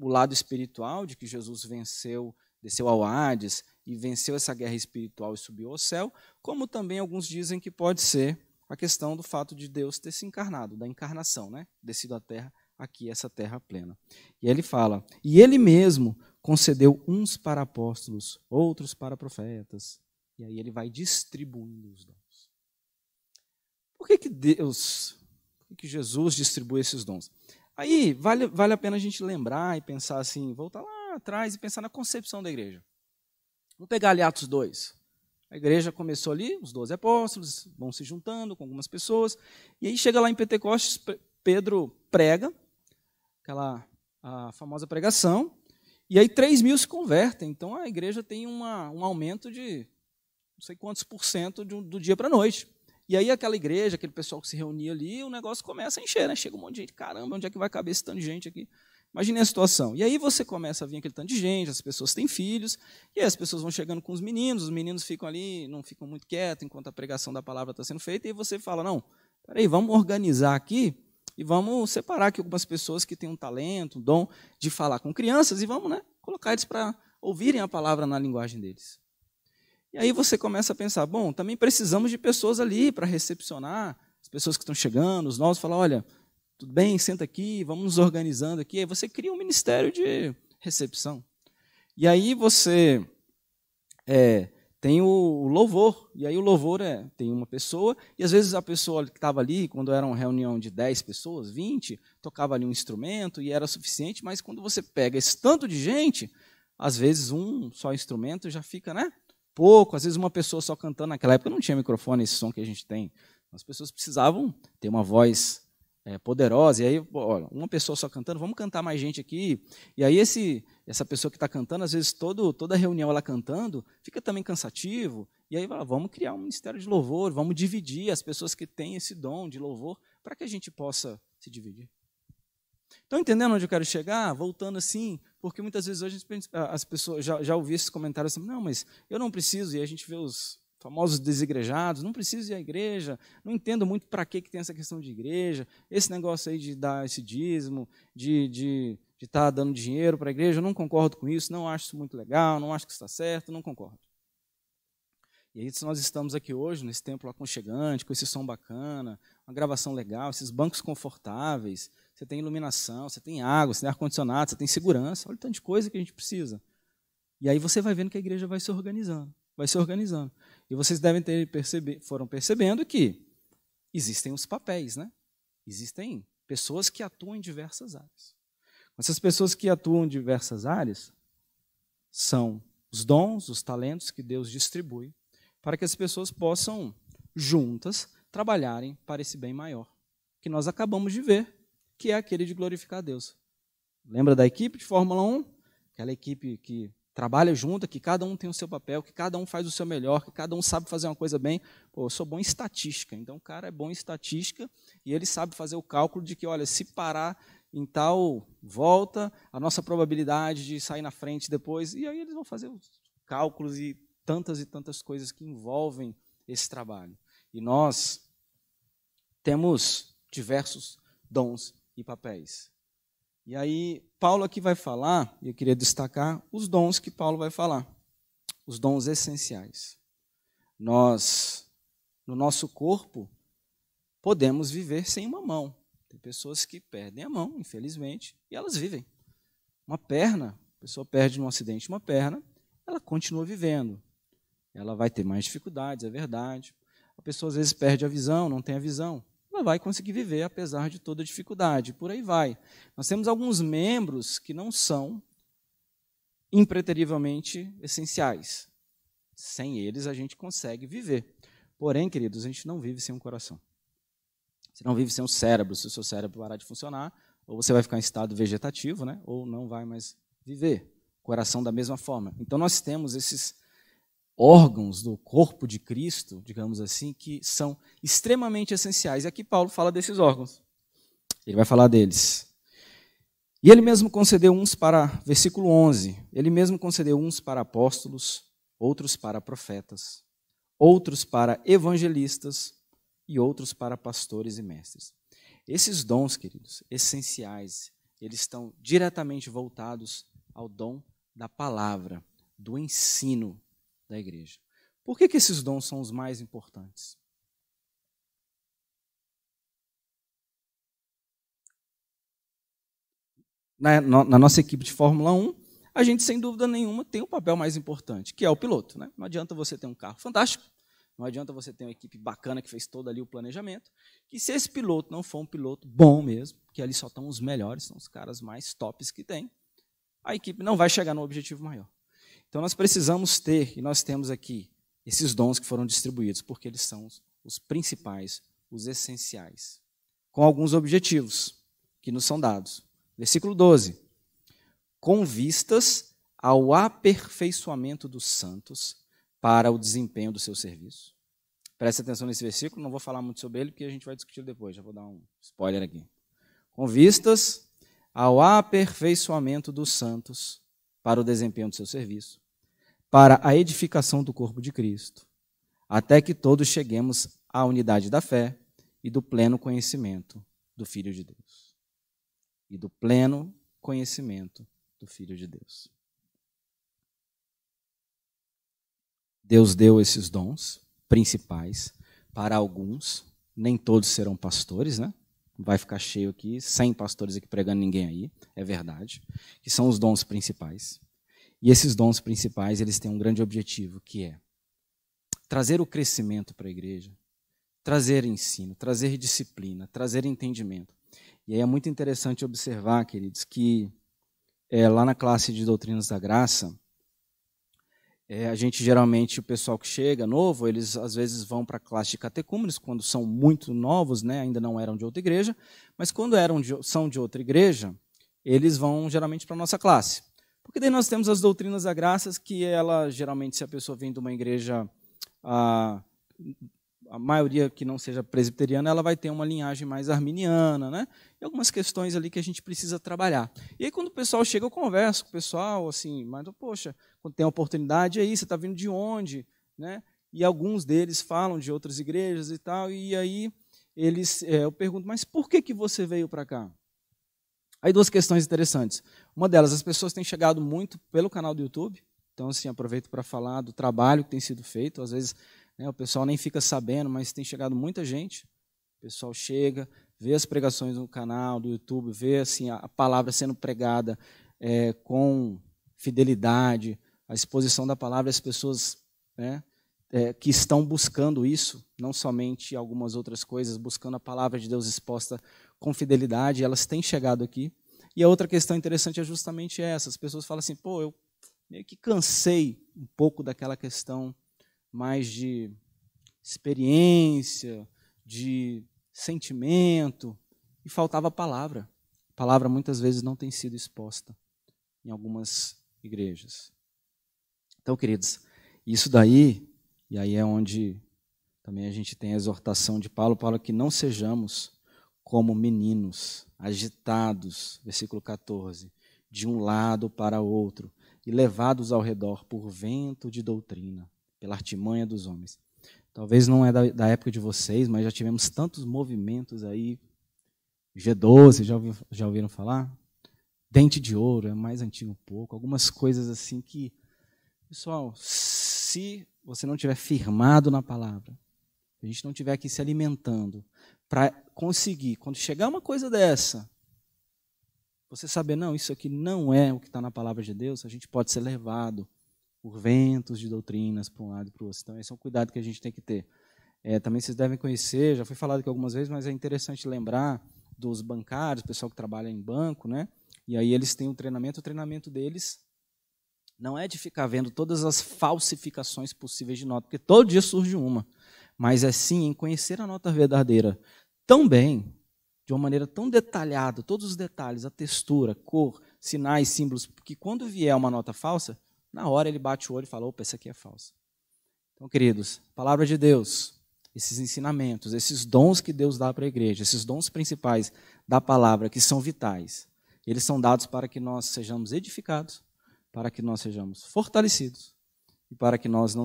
O lado espiritual, de que Jesus venceu, desceu ao Hades, e venceu essa guerra espiritual e subiu ao céu, como também alguns dizem que pode ser a questão do fato de Deus ter se encarnado, da encarnação, né? descido à terra, aqui essa terra plena. E ele fala: E ele mesmo concedeu uns para apóstolos, outros para profetas. E aí ele vai distribuindo os dons. Por que, que Deus, por que, que Jesus distribui esses dons? Aí vale, vale a pena a gente lembrar e pensar assim, voltar lá atrás e pensar na concepção da igreja. Vamos pegar ali Atos 2. A igreja começou ali, os 12 apóstolos vão se juntando com algumas pessoas. E aí chega lá em Pentecostes, Pedro prega, aquela famosa pregação. E aí 3 mil se convertem. Então a igreja tem uma, um aumento de não sei quantos por cento do, do dia para a noite. E aí aquela igreja, aquele pessoal que se reunia ali, o negócio começa a encher, né? Chega um monte de gente, caramba, onde é que vai caber esse tanto de gente aqui? Imagine a situação. E aí você começa a vir aquele tanto de gente, as pessoas têm filhos, e aí as pessoas vão chegando com os meninos, os meninos ficam ali, não ficam muito quietos enquanto a pregação da palavra está sendo feita, e você fala: não, peraí, vamos organizar aqui e vamos separar aqui algumas pessoas que têm um talento, um dom de falar com crianças e vamos né, colocar eles para ouvirem a palavra na linguagem deles. E aí você começa a pensar: bom, também precisamos de pessoas ali para recepcionar as pessoas que estão chegando, os novos, falar: olha tudo bem, senta aqui, vamos nos organizando aqui. Aí você cria um ministério de recepção. E aí você é, tem o louvor. E aí o louvor é, tem uma pessoa, e às vezes a pessoa que estava ali, quando era uma reunião de 10 pessoas, 20, tocava ali um instrumento e era suficiente, mas quando você pega esse tanto de gente, às vezes um só instrumento já fica, né? Pouco, às vezes uma pessoa só cantando. Naquela época não tinha microfone, esse som que a gente tem. As pessoas precisavam ter uma voz é, poderosa. E aí, olha, uma pessoa só cantando, vamos cantar mais gente aqui. E aí esse, essa pessoa que está cantando, às vezes todo, toda reunião ela cantando, fica também cansativo. E aí vamos criar um ministério de louvor, vamos dividir as pessoas que têm esse dom de louvor para que a gente possa se dividir. Estão entendendo onde eu quero chegar? Voltando assim, porque muitas vezes hoje as pessoas já, já ouviram esses comentários assim, não, mas eu não preciso, e a gente vê os, famosos desigrejados, não preciso ir à igreja, não entendo muito para que, que tem essa questão de igreja, esse negócio aí de dar esse dízimo, de estar de, de estar tá dando dinheiro para a igreja, eu não concordo com isso, não acho isso muito legal, não acho que está certo, não concordo. E aí, se nós estamos aqui hoje, nesse templo aconchegante, com esse som bacana, uma gravação legal, esses bancos confortáveis, você tem iluminação, você tem água, você tem ar-condicionado, você tem segurança, olha o tanto de coisa que a gente precisa. E aí você vai vendo que a igreja vai se organizando, vai se organizando. E vocês devem ter percebe, foram percebendo que existem os papéis, né? Existem pessoas que atuam em diversas áreas. Essas pessoas que atuam em diversas áreas são os dons, os talentos que Deus distribui para que as pessoas possam juntas trabalharem para esse bem maior que nós acabamos de ver, que é aquele de glorificar a Deus. Lembra da equipe de Fórmula 1? Aquela equipe que trabalha junto, que cada um tem o seu papel, que cada um faz o seu melhor, que cada um sabe fazer uma coisa bem. Pô, eu sou bom em estatística, então o cara é bom em estatística e ele sabe fazer o cálculo de que, olha, se parar em tal volta, a nossa probabilidade de sair na frente depois, e aí eles vão fazer os cálculos e tantas e tantas coisas que envolvem esse trabalho. E nós temos diversos dons e papéis. E aí, Paulo aqui vai falar, e eu queria destacar os dons que Paulo vai falar, os dons essenciais. Nós, no nosso corpo, podemos viver sem uma mão. Tem pessoas que perdem a mão, infelizmente, e elas vivem. Uma perna, a pessoa perde num acidente uma perna, ela continua vivendo. Ela vai ter mais dificuldades, é verdade. A pessoa às vezes perde a visão, não tem a visão, vai conseguir viver apesar de toda dificuldade. Por aí vai. Nós temos alguns membros que não são impreterivelmente essenciais. Sem eles a gente consegue viver. Porém, queridos, a gente não vive sem um coração. Você não vive sem um cérebro. Se o seu cérebro parar de funcionar, ou você vai ficar em estado vegetativo, né? ou não vai mais viver. Coração da mesma forma. Então nós temos esses órgãos do corpo de Cristo, digamos assim, que são extremamente essenciais. E aqui Paulo fala desses órgãos. Ele vai falar deles. E ele mesmo concedeu uns para, versículo 11, ele mesmo concedeu uns para apóstolos, outros para profetas, outros para evangelistas e outros para pastores e mestres. Esses dons, queridos, essenciais, eles estão diretamente voltados ao dom da palavra, do ensino da igreja. Por que, que esses dons são os mais importantes? Na, na, nossa equipe de Fórmula 1, a gente, sem dúvida nenhuma, tem o um papel mais importante, que é o piloto. Né? Não adianta você ter um carro fantástico, não adianta você ter uma equipe bacana que fez todo ali o planejamento, que se esse piloto não for um piloto bom mesmo, que ali só estão os melhores, são os caras mais tops que tem, a equipe não vai chegar no objetivo maior. Então nós precisamos ter, e nós temos aqui, esses dons que foram distribuídos, porque eles são os principais, os essenciais, com alguns objetivos que nos são dados. Versículo 12: Com vistas ao aperfeiçoamento dos santos para o desempenho do seu serviço. Preste atenção nesse versículo, não vou falar muito sobre ele, porque a gente vai discutir depois, já vou dar um spoiler aqui. Com vistas ao aperfeiçoamento dos santos para o desempenho do seu serviço, para a edificação do corpo de Cristo, até que todos cheguemos à unidade da fé e do pleno conhecimento do Filho de Deus. E do pleno conhecimento do Filho de Deus. Deus deu esses dons principais para alguns, nem todos serão pastores, né? Vai ficar cheio aqui, sem pastores aqui pregando ninguém aí, é verdade, que são os dons principais. E esses dons principais, eles têm um grande objetivo, que é trazer o crescimento para a igreja, trazer ensino, trazer disciplina, trazer entendimento. E aí é muito interessante observar, queridos, que é, lá na classe de doutrinas da graça, é, a gente geralmente, o pessoal que chega novo, eles às vezes vão para a classe de catecúmenos, quando são muito novos, né, ainda não eram de outra igreja, mas quando eram de, são de outra igreja, eles vão geralmente para a nossa classe. Porque daí nós temos as doutrinas da graça, que ela, geralmente, se a pessoa vem de uma igreja, a, a maioria que não seja presbiteriana, ela vai ter uma linhagem mais arminiana, né? E algumas questões ali que a gente precisa trabalhar. E aí, quando o pessoal chega, eu converso com o pessoal, assim, mas, poxa, quando tem a oportunidade, aí, você está vindo de onde, né? E alguns deles falam de outras igrejas e tal, e aí eles, é, eu pergunto, mas por que, que você veio para cá? Aí duas questões interessantes. Uma delas, as pessoas têm chegado muito pelo canal do YouTube, então assim aproveito para falar do trabalho que tem sido feito. Às vezes né, o pessoal nem fica sabendo, mas tem chegado muita gente. O pessoal chega, vê as pregações no canal do YouTube, vê assim a, palavra sendo pregada é, com fidelidade, a exposição da palavra, as pessoas né, é, que estão buscando isso, não somente algumas outras coisas, buscando a palavra de Deus exposta com fidelidade, elas têm chegado aqui. E a outra questão interessante é justamente essa: as pessoas falam assim, pô, eu meio que cansei um pouco daquela questão mais de experiência, de sentimento, e faltava a palavra. A palavra muitas vezes não tem sido exposta em algumas igrejas. Então, queridos, isso daí, e aí é onde também a gente tem a exortação de Paulo, Paulo que não sejamos como meninos, agitados, versículo 14, de um lado para outro, e levados ao redor por vento de doutrina, pela artimanha dos homens. Talvez não é da, da época de vocês, mas já tivemos tantos movimentos aí. G12, já, ouvi, já ouviram falar? Dente de ouro, é mais antigo um pouco. Algumas coisas assim que, pessoal, se você não tiver firmado na palavra, a gente não tiver aqui se alimentando, para conseguir, quando chegar uma coisa dessa, você saber, não, isso aqui não é o que está na palavra de Deus, a gente pode ser levado por ventos de doutrinas para um lado e para o outro. Então, esse é um cuidado que a gente tem que ter. É, também vocês devem conhecer, já foi falado aqui algumas vezes, mas é interessante lembrar dos bancários, pessoal que trabalha em banco, né? E aí eles têm um treinamento, o treinamento deles não é de ficar vendo todas as falsificações possíveis de nota, porque todo dia surge uma, mas é sim em conhecer a nota verdadeira, tão bem, de uma maneira tão detalhada, todos os detalhes, a textura, cor, sinais, símbolos, que quando vier uma nota falsa, na hora ele bate o olho e fala: opa, essa aqui é falsa. Então, queridos, palavra de Deus, esses ensinamentos, esses dons que Deus dá para a igreja, esses dons principais da palavra, que são vitais, eles são dados para que nós sejamos edificados, para que nós sejamos fortalecidos e para que nós não,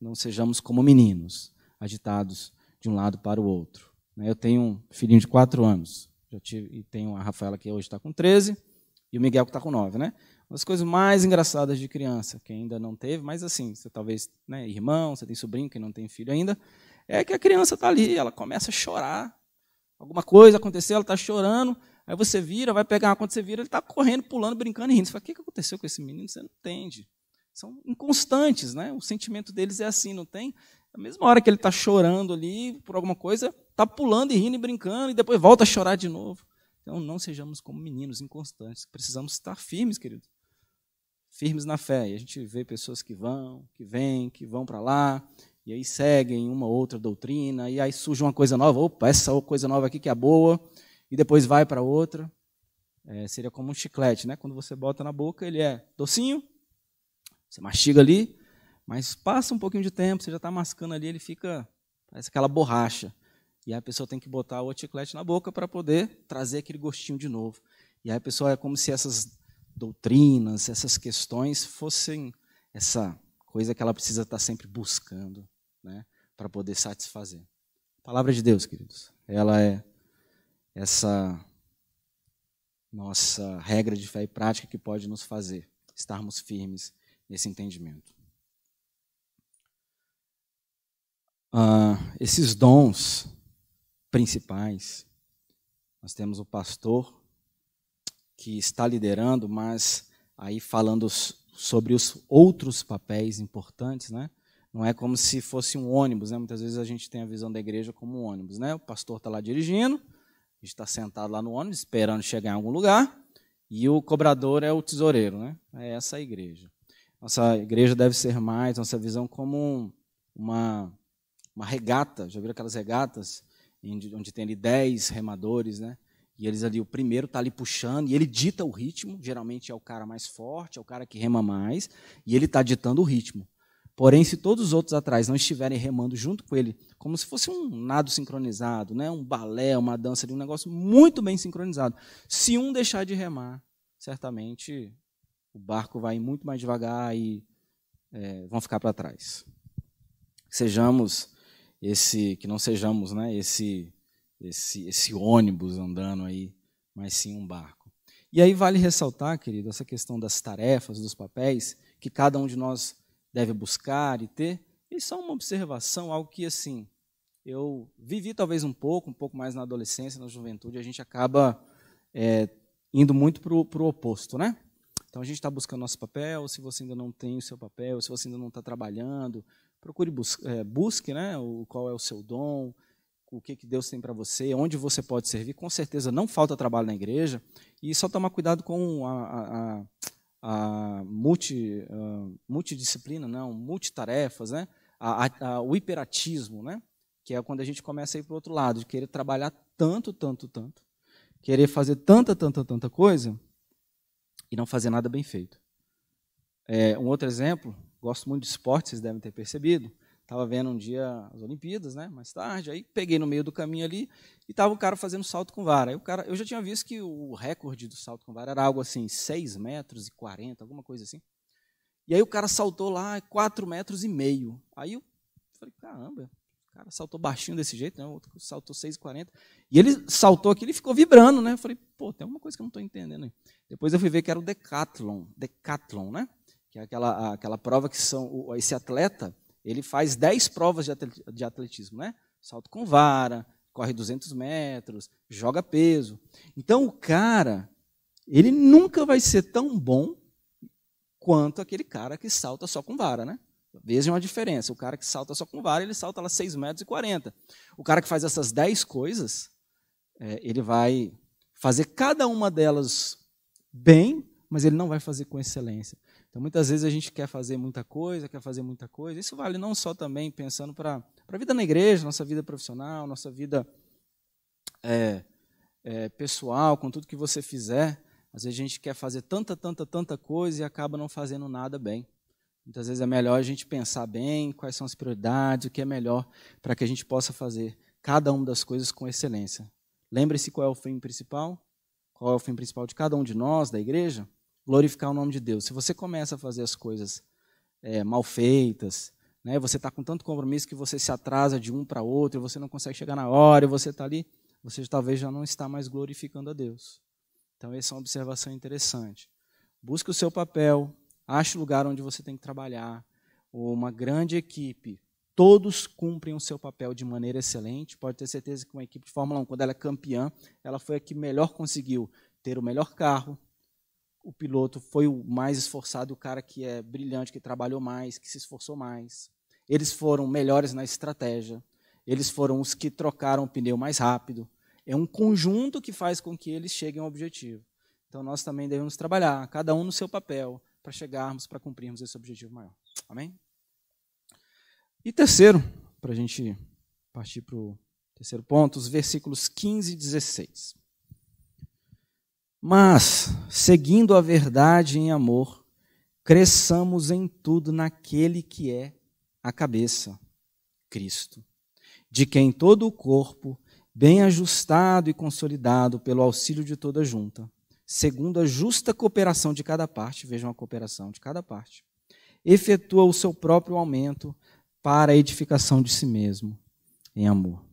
não sejamos como meninos, agitados de um lado para o outro. Né, eu tenho um filhinho de 4 anos, já tive, e tenho a Rafaela que hoje está com 13, e o Miguel que está com 9, né? Uma das coisas mais engraçadas de criança, que ainda não teve, mas assim, você talvez, né, irmão, você tem sobrinho que não tem filho ainda, é que a criança está ali, ela começa a chorar, alguma coisa aconteceu, ela está chorando, aí você vira, vai pegar quando você vira, ele está correndo, pulando, brincando e rindo. Você fala, o que aconteceu com esse menino? Você não entende. São inconstantes, né? O sentimento deles é assim, não tem? Na mesma hora que ele está chorando ali por alguma coisa, Está pulando e rindo e brincando, e depois volta a chorar de novo. Então, não sejamos como meninos inconstantes. Precisamos estar firmes, querido. Firmes na fé. E a gente vê pessoas que vão, que vêm, que vão para lá, e aí seguem uma outra doutrina, e aí surge uma coisa nova. Opa, essa coisa nova aqui que é boa, e depois vai para outra. É, seria como um chiclete, né? Quando você bota na boca, ele é docinho, você mastiga ali, mas passa um pouquinho de tempo, você já está mascando ali, ele fica. parece aquela borracha. E a pessoa tem que botar o chiclete na boca para poder trazer aquele gostinho de novo. E aí a pessoa é como se essas doutrinas, essas questões fossem essa coisa que ela precisa estar tá sempre buscando, né, para poder satisfazer. A palavra de Deus, queridos, ela é essa nossa regra de fé e prática que pode nos fazer estarmos firmes nesse entendimento. Ah, esses dons principais. Nós temos o pastor que está liderando, mas aí falando sobre os outros papéis importantes, né? Não é como se fosse um ônibus, né? Muitas vezes a gente tem a visão da igreja como um ônibus, né? O pastor está lá dirigindo, a gente está sentado lá no ônibus esperando chegar em algum lugar, e o cobrador é o tesoureiro, né? É essa a igreja. Nossa igreja deve ser mais, nossa visão como uma, uma regata, já viram aquelas regatas? onde tem ali dez remadores, né? E eles ali, o primeiro está ali puxando, e ele dita o ritmo, geralmente é o cara mais forte, é o cara que rema mais, e ele está ditando o ritmo. Porém, se todos os outros atrás não estiverem remando junto com ele, como se fosse um nado sincronizado, né? um balé, uma dança, um negócio muito bem sincronizado, se um deixar de remar, certamente o barco vai muito mais devagar e é, vão ficar para trás. Sejamos esse que não sejamos, né, esse esse esse ônibus andando aí, mas sim um barco. E aí vale ressaltar, querido, essa questão das tarefas, dos papéis que cada um de nós deve buscar e ter. E só uma observação, algo que assim, eu vivi talvez um pouco, um pouco mais na adolescência, na juventude, a gente acaba é, indo muito para o oposto, né? Então a gente está buscando nosso papel, se você ainda não tem o seu papel, se você ainda não está trabalhando, procure bus é, busque, né, o qual é o seu dom, o que que Deus tem para você, onde você pode servir. Com certeza não falta trabalho na igreja e só tomar cuidado com a, a, a multi, a multidisciplina, não, né, multitarefas, né, a, o hiperatismo, né, que é quando a gente começa a ir para o outro lado, de querer trabalhar tanto, tanto, tanto, querer fazer tanta, tanta, tanta coisa e não fazer nada bem feito. É, um outro exemplo gosto muito de esporte, vocês devem ter percebido. Estava vendo um dia as Olimpíadas, né? Mais tarde, aí peguei no meio do caminho ali e estava o cara fazendo salto com vara. Aí o cara, eu já tinha visto que o recorde do salto com vara era algo assim, 6 metros e 40, alguma coisa assim. E aí o cara saltou lá 4 metros e meio. Aí eu falei, caramba, o cara saltou baixinho desse jeito, né? O outro saltou 6,40. E ele saltou aqui, ele ficou vibrando, né? Eu falei, pô, tem alguma coisa que eu não estou entendendo aí. Depois eu fui ver que era o decathlon, decathlon, né? que é aquela, aquela prova que são esse atleta, ele faz 10 provas de atletismo, né? Salto com vara, corre 200 metros, joga peso. Então o cara, ele nunca vai ser tão bom quanto aquele cara que salta só com vara, né? Vejam a diferença. O cara que salta só com vara, ele salta lá 6 metros e 40. O cara que faz essas 10 coisas, é, ele vai fazer cada uma delas bem, mas ele não vai fazer com excelência. Então, muitas vezes a gente quer fazer muita coisa, quer fazer muita coisa. Isso vale não só também pensando para a vida na igreja, nossa vida profissional, nossa vida é, é, pessoal, com tudo que você fizer. Às vezes a gente quer fazer tanta, tanta, tanta coisa e acaba não fazendo nada bem. Muitas vezes é melhor a gente pensar bem quais são as prioridades, o que é melhor para que a gente possa fazer cada uma das coisas com excelência. Lembre-se qual é o fim principal, qual é o fim principal de cada um de nós, da igreja glorificar o nome de Deus. Se você começa a fazer as coisas é, mal feitas, né, você está com tanto compromisso que você se atrasa de um para outro, você não consegue chegar na hora, e você está ali, você talvez já não está mais glorificando a Deus. Então, essa é uma observação interessante. Busque o seu papel, ache o lugar onde você tem que trabalhar, uma grande equipe. Todos cumprem o seu papel de maneira excelente. Pode ter certeza que uma equipe de Fórmula 1, quando ela é campeã, ela foi a que melhor conseguiu ter o melhor carro, o piloto foi o mais esforçado, o cara que é brilhante, que trabalhou mais, que se esforçou mais. Eles foram melhores na estratégia. Eles foram os que trocaram o pneu mais rápido. É um conjunto que faz com que eles cheguem ao objetivo. Então nós também devemos trabalhar, cada um no seu papel, para chegarmos, para cumprirmos esse objetivo maior. Amém? E terceiro, para a gente partir para o terceiro ponto, os versículos 15 e 16. Mas, seguindo a verdade em amor, cresçamos em tudo naquele que é a cabeça, Cristo, de quem todo o corpo, bem ajustado e consolidado pelo auxílio de toda junta, segundo a justa cooperação de cada parte, vejam a cooperação de cada parte, efetua o seu próprio aumento para a edificação de si mesmo em amor.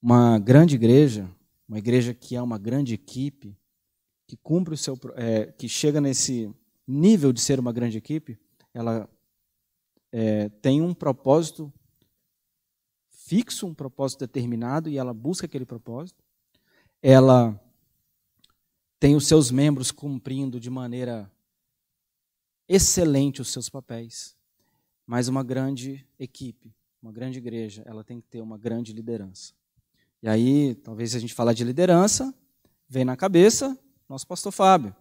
Uma grande igreja uma igreja que é uma grande equipe, que cumpre o seu, é, que chega nesse nível de ser uma grande equipe, ela é, tem um propósito fixo, um propósito determinado e ela busca aquele propósito. Ela tem os seus membros cumprindo de maneira excelente os seus papéis. Mas uma grande equipe, uma grande igreja, ela tem que ter uma grande liderança. E aí, talvez a gente falar de liderança, vem na cabeça nosso pastor Fábio.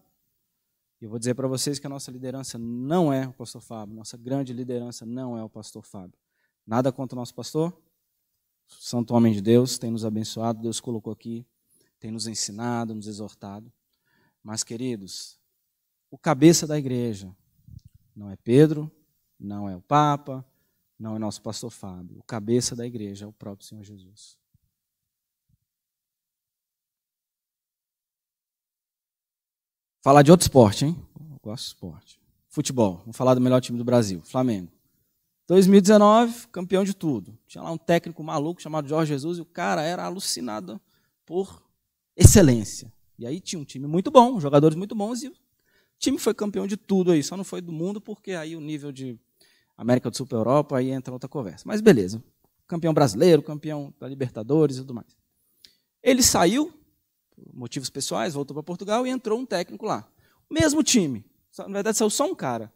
E eu vou dizer para vocês que a nossa liderança não é o pastor Fábio, nossa grande liderança não é o pastor Fábio. Nada contra o nosso pastor, santo homem de Deus, tem nos abençoado, Deus colocou aqui, tem nos ensinado, nos exortado. Mas, queridos, o cabeça da igreja não é Pedro, não é o Papa, não é nosso pastor Fábio. O cabeça da igreja é o próprio Senhor Jesus. Falar de outro esporte, hein? Eu gosto de esporte. Futebol. Vamos falar do melhor time do Brasil, Flamengo. 2019, campeão de tudo. Tinha lá um técnico maluco chamado Jorge Jesus e o cara era alucinado por excelência. E aí tinha um time muito bom, jogadores muito bons e o time foi campeão de tudo aí. Só não foi do mundo porque aí o nível de América do Sul para Europa aí entra outra conversa. Mas beleza. Campeão brasileiro, campeão da Libertadores e tudo mais. Ele saiu, motivos pessoais, voltou para Portugal e entrou um técnico lá. Mesmo time. Na verdade, saiu só um cara.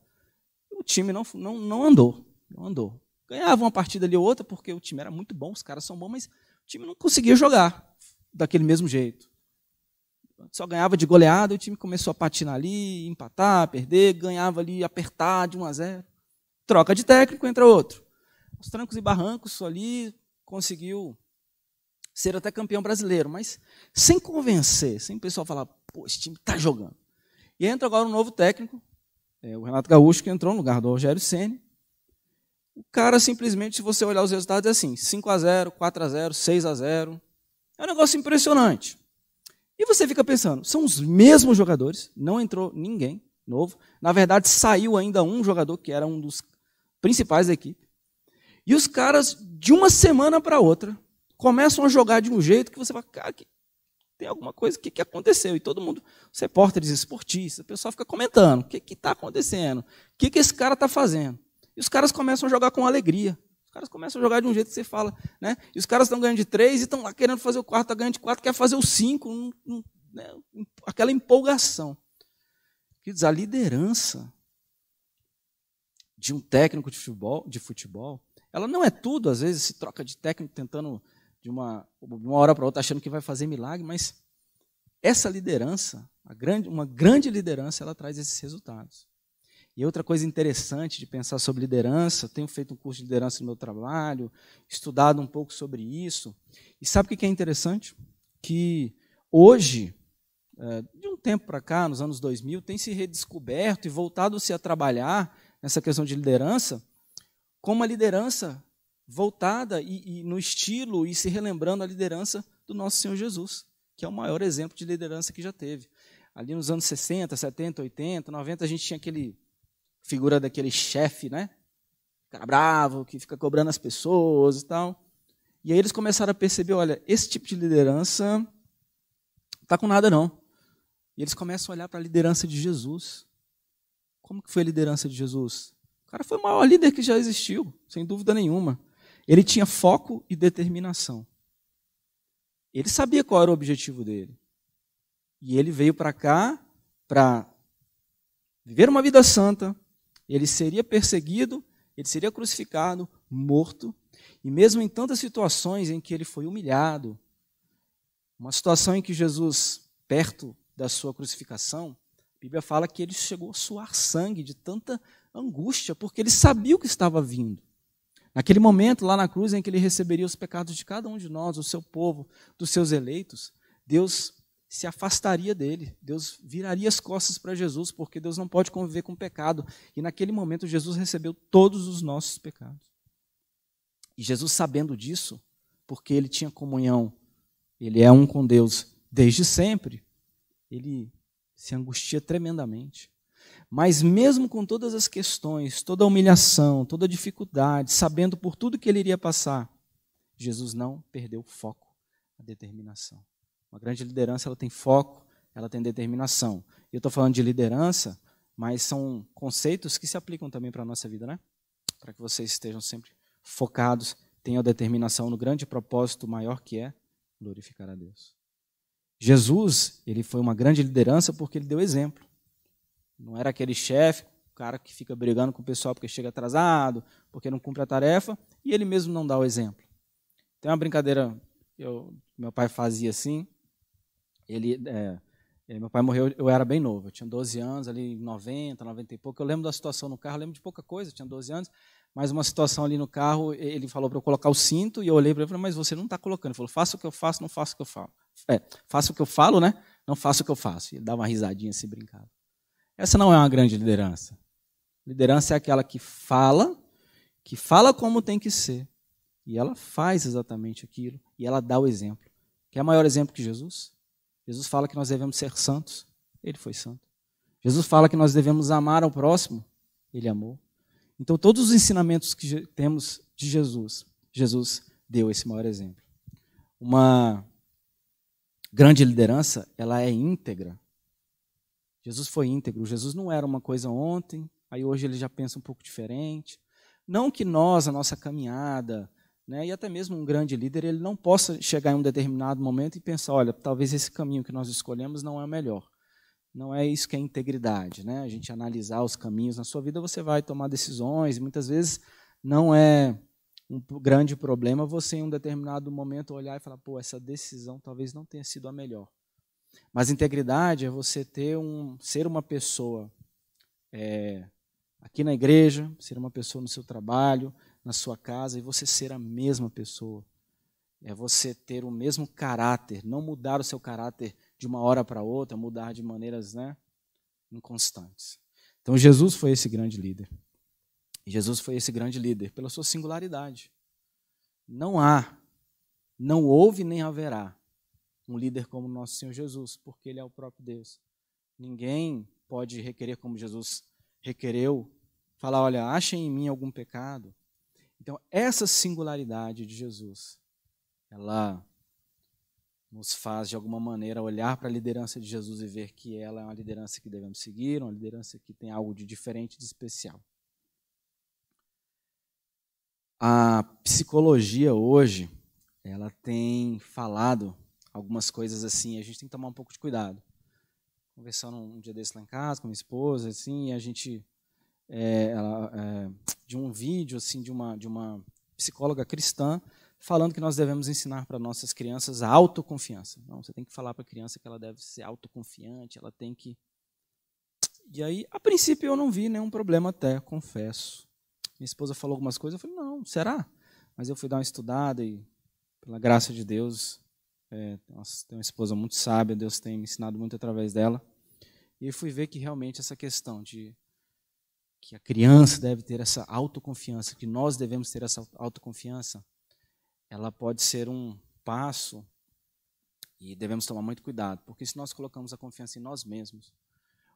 O time não, não, não andou. Não andou. Ganhava uma partida ali ou outra, porque o time era muito bom, os caras são bons, mas o time não conseguia jogar daquele mesmo jeito. Só ganhava de goleada, o time começou a patinar ali, empatar, perder, ganhava ali, apertar de 1 a 0. Troca de técnico, entra outro. Os trancos e barrancos ali conseguiu ser até campeão brasileiro, mas sem convencer, sem o pessoal falar, pô, esse time está jogando. E entra agora um novo técnico, é, o Renato Gaúcho, que entrou no lugar do Rogério Ceni. O cara simplesmente, se você olhar os resultados, é assim: 5 a 0 4 a 0 6 a 0 É um negócio impressionante. E você fica pensando, são os mesmos jogadores, não entrou ninguém novo. Na verdade, saiu ainda um jogador que era um dos principais da equipe. E os caras, de uma semana para outra, começam a jogar de um jeito que você fala, cara, que tem alguma coisa, o que, que aconteceu? E todo mundo, os é repórteres esportistas, o pessoal fica comentando, o que está acontecendo? O que, que esse cara está fazendo? E os caras começam a jogar com alegria. Os caras começam a jogar de um jeito que você fala, né? E os caras estão ganhando de três e estão lá querendo fazer o quarto, estão tá ganhando de quatro, quer fazer o cinco. Um, um, né? Aquela empolgação. Queridos, a liderança de um técnico de futebol, de futebol, ela não é tudo, às vezes se troca de técnico tentando de uma, uma hora para outra achando que vai fazer milagre, mas essa liderança, grande, uma grande liderança, ela traz esses resultados. E outra coisa interessante de pensar sobre liderança, tenho feito um curso de liderança no meu trabalho, estudado um pouco sobre isso. E sabe o que é interessante? Que hoje, é, de um tempo para cá, nos anos 2000, tem se redescoberto e voltado-se a trabalhar nessa questão de liderança como a liderança voltada e, e, no estilo e se relembrando a liderança do nosso Senhor Jesus, que é o maior exemplo de liderança que já teve. Ali nos anos 60, 70, 80, 90, a gente tinha aquele figura daquele chefe, né? Cara bravo, que fica cobrando as pessoas e tal. E aí eles começaram a perceber, olha, esse tipo de liderança tá com nada não. E eles começam a olhar para a liderança de Jesus. Como que foi a liderança de Jesus? O cara foi o maior líder que já existiu, sem dúvida nenhuma. Ele tinha foco e determinação. Ele sabia qual era o objetivo dele. E ele veio para cá para viver uma vida santa. Ele seria perseguido, ele seria crucificado, morto. E mesmo em tantas situações em que ele foi humilhado, uma situação em que Jesus, perto da sua crucificação, a Bíblia fala que ele chegou a suar sangue de tanta angústia, porque ele sabia o que estava vindo. Naquele momento, lá na cruz, em que ele receberia os pecados de cada um de nós, do seu povo, dos seus eleitos, Deus se afastaria dele, Deus viraria as costas para Jesus, porque Deus não pode conviver com pecado. E naquele momento, Jesus recebeu todos os nossos pecados. E Jesus, sabendo disso, porque ele tinha comunhão, ele é um com Deus desde sempre, ele se angustia tremendamente. Mas mesmo com todas as questões, toda a humilhação, toda a dificuldade, sabendo por tudo que ele iria passar, Jesus não perdeu o foco, a determinação. Uma grande liderança, ela tem foco, ela tem determinação. Eu estou falando de liderança, mas são conceitos que se aplicam também para a nossa vida, né? Para que vocês estejam sempre focados, tenham determinação no grande propósito maior que é glorificar a Deus. Jesus, ele foi uma grande liderança porque ele deu exemplo. Não era aquele chefe, o cara que fica brigando com o pessoal porque chega atrasado, porque não cumpre a tarefa, e ele mesmo não dá o exemplo. Tem uma brincadeira que meu pai fazia assim. Ele, é, meu pai morreu, eu era bem novo, eu tinha 12 anos, ali 90, 90 e pouco. Eu lembro da situação no carro, lembro de pouca coisa, eu tinha 12 anos, mas uma situação ali no carro, ele falou para eu colocar o cinto, e eu olhei para ele e falei, mas você não está colocando. Ele falou, faça o que eu faço, não faço o que eu falo. É, faça o que eu falo, né? Não faça o que eu faço. E ele dava uma risadinha, se assim, brincava. Essa não é uma grande liderança. Liderança é aquela que fala, que fala como tem que ser, e ela faz exatamente aquilo, e ela dá o exemplo. Quer maior exemplo que Jesus? Jesus fala que nós devemos ser santos, ele foi santo. Jesus fala que nós devemos amar ao próximo, ele amou. Então, todos os ensinamentos que temos de Jesus, Jesus deu esse maior exemplo. Uma grande liderança, ela é íntegra, Jesus foi íntegro, Jesus não era uma coisa ontem, aí hoje ele já pensa um pouco diferente. Não que nós, a nossa caminhada, né, e até mesmo um grande líder, ele não possa chegar em um determinado momento e pensar, olha, talvez esse caminho que nós escolhemos não é o melhor. Não é isso que é integridade, né? A gente analisar os caminhos na sua vida, você vai tomar decisões, e muitas vezes não é um grande problema você em um determinado momento olhar e falar, pô, essa decisão talvez não tenha sido a melhor. Mas integridade é você ter um, ser uma pessoa é, aqui na igreja, ser uma pessoa no seu trabalho, na sua casa e você ser a mesma pessoa. É você ter o mesmo caráter, não mudar o seu caráter de uma hora para outra, mudar de maneiras, né, inconstantes. Então Jesus foi esse grande líder. Jesus foi esse grande líder pela sua singularidade. Não há, não houve nem haverá um líder como o nosso Senhor Jesus, porque ele é o próprio Deus. Ninguém pode requerer como Jesus requereu, falar, olha, achem em mim algum pecado. Então, essa singularidade de Jesus, ela nos faz de alguma maneira olhar para a liderança de Jesus e ver que ela é uma liderança que devemos seguir, uma liderança que tem algo de diferente, de especial. A psicologia hoje, ela tem falado algumas coisas assim, a gente tem que tomar um pouco de cuidado. Conversando um dia desse lá em casa com minha esposa, assim, a gente é, ela, é, de um vídeo assim de uma de uma psicóloga cristã falando que nós devemos ensinar para nossas crianças a autoconfiança. Não, você tem que falar para a criança que ela deve ser autoconfiante, ela tem que e aí, a princípio, eu não vi nenhum problema até, confesso. Minha esposa falou algumas coisas, eu falei, não, será? Mas eu fui dar uma estudada e, pela graça de Deus, é, nossa, tem uma esposa muito sábia, Deus tem me ensinado muito através dela. E eu fui ver que realmente essa questão de que a criança deve ter essa autoconfiança, que nós devemos ter essa autoconfiança, ela pode ser um passo e devemos tomar muito cuidado, porque se nós colocamos a confiança em nós mesmos,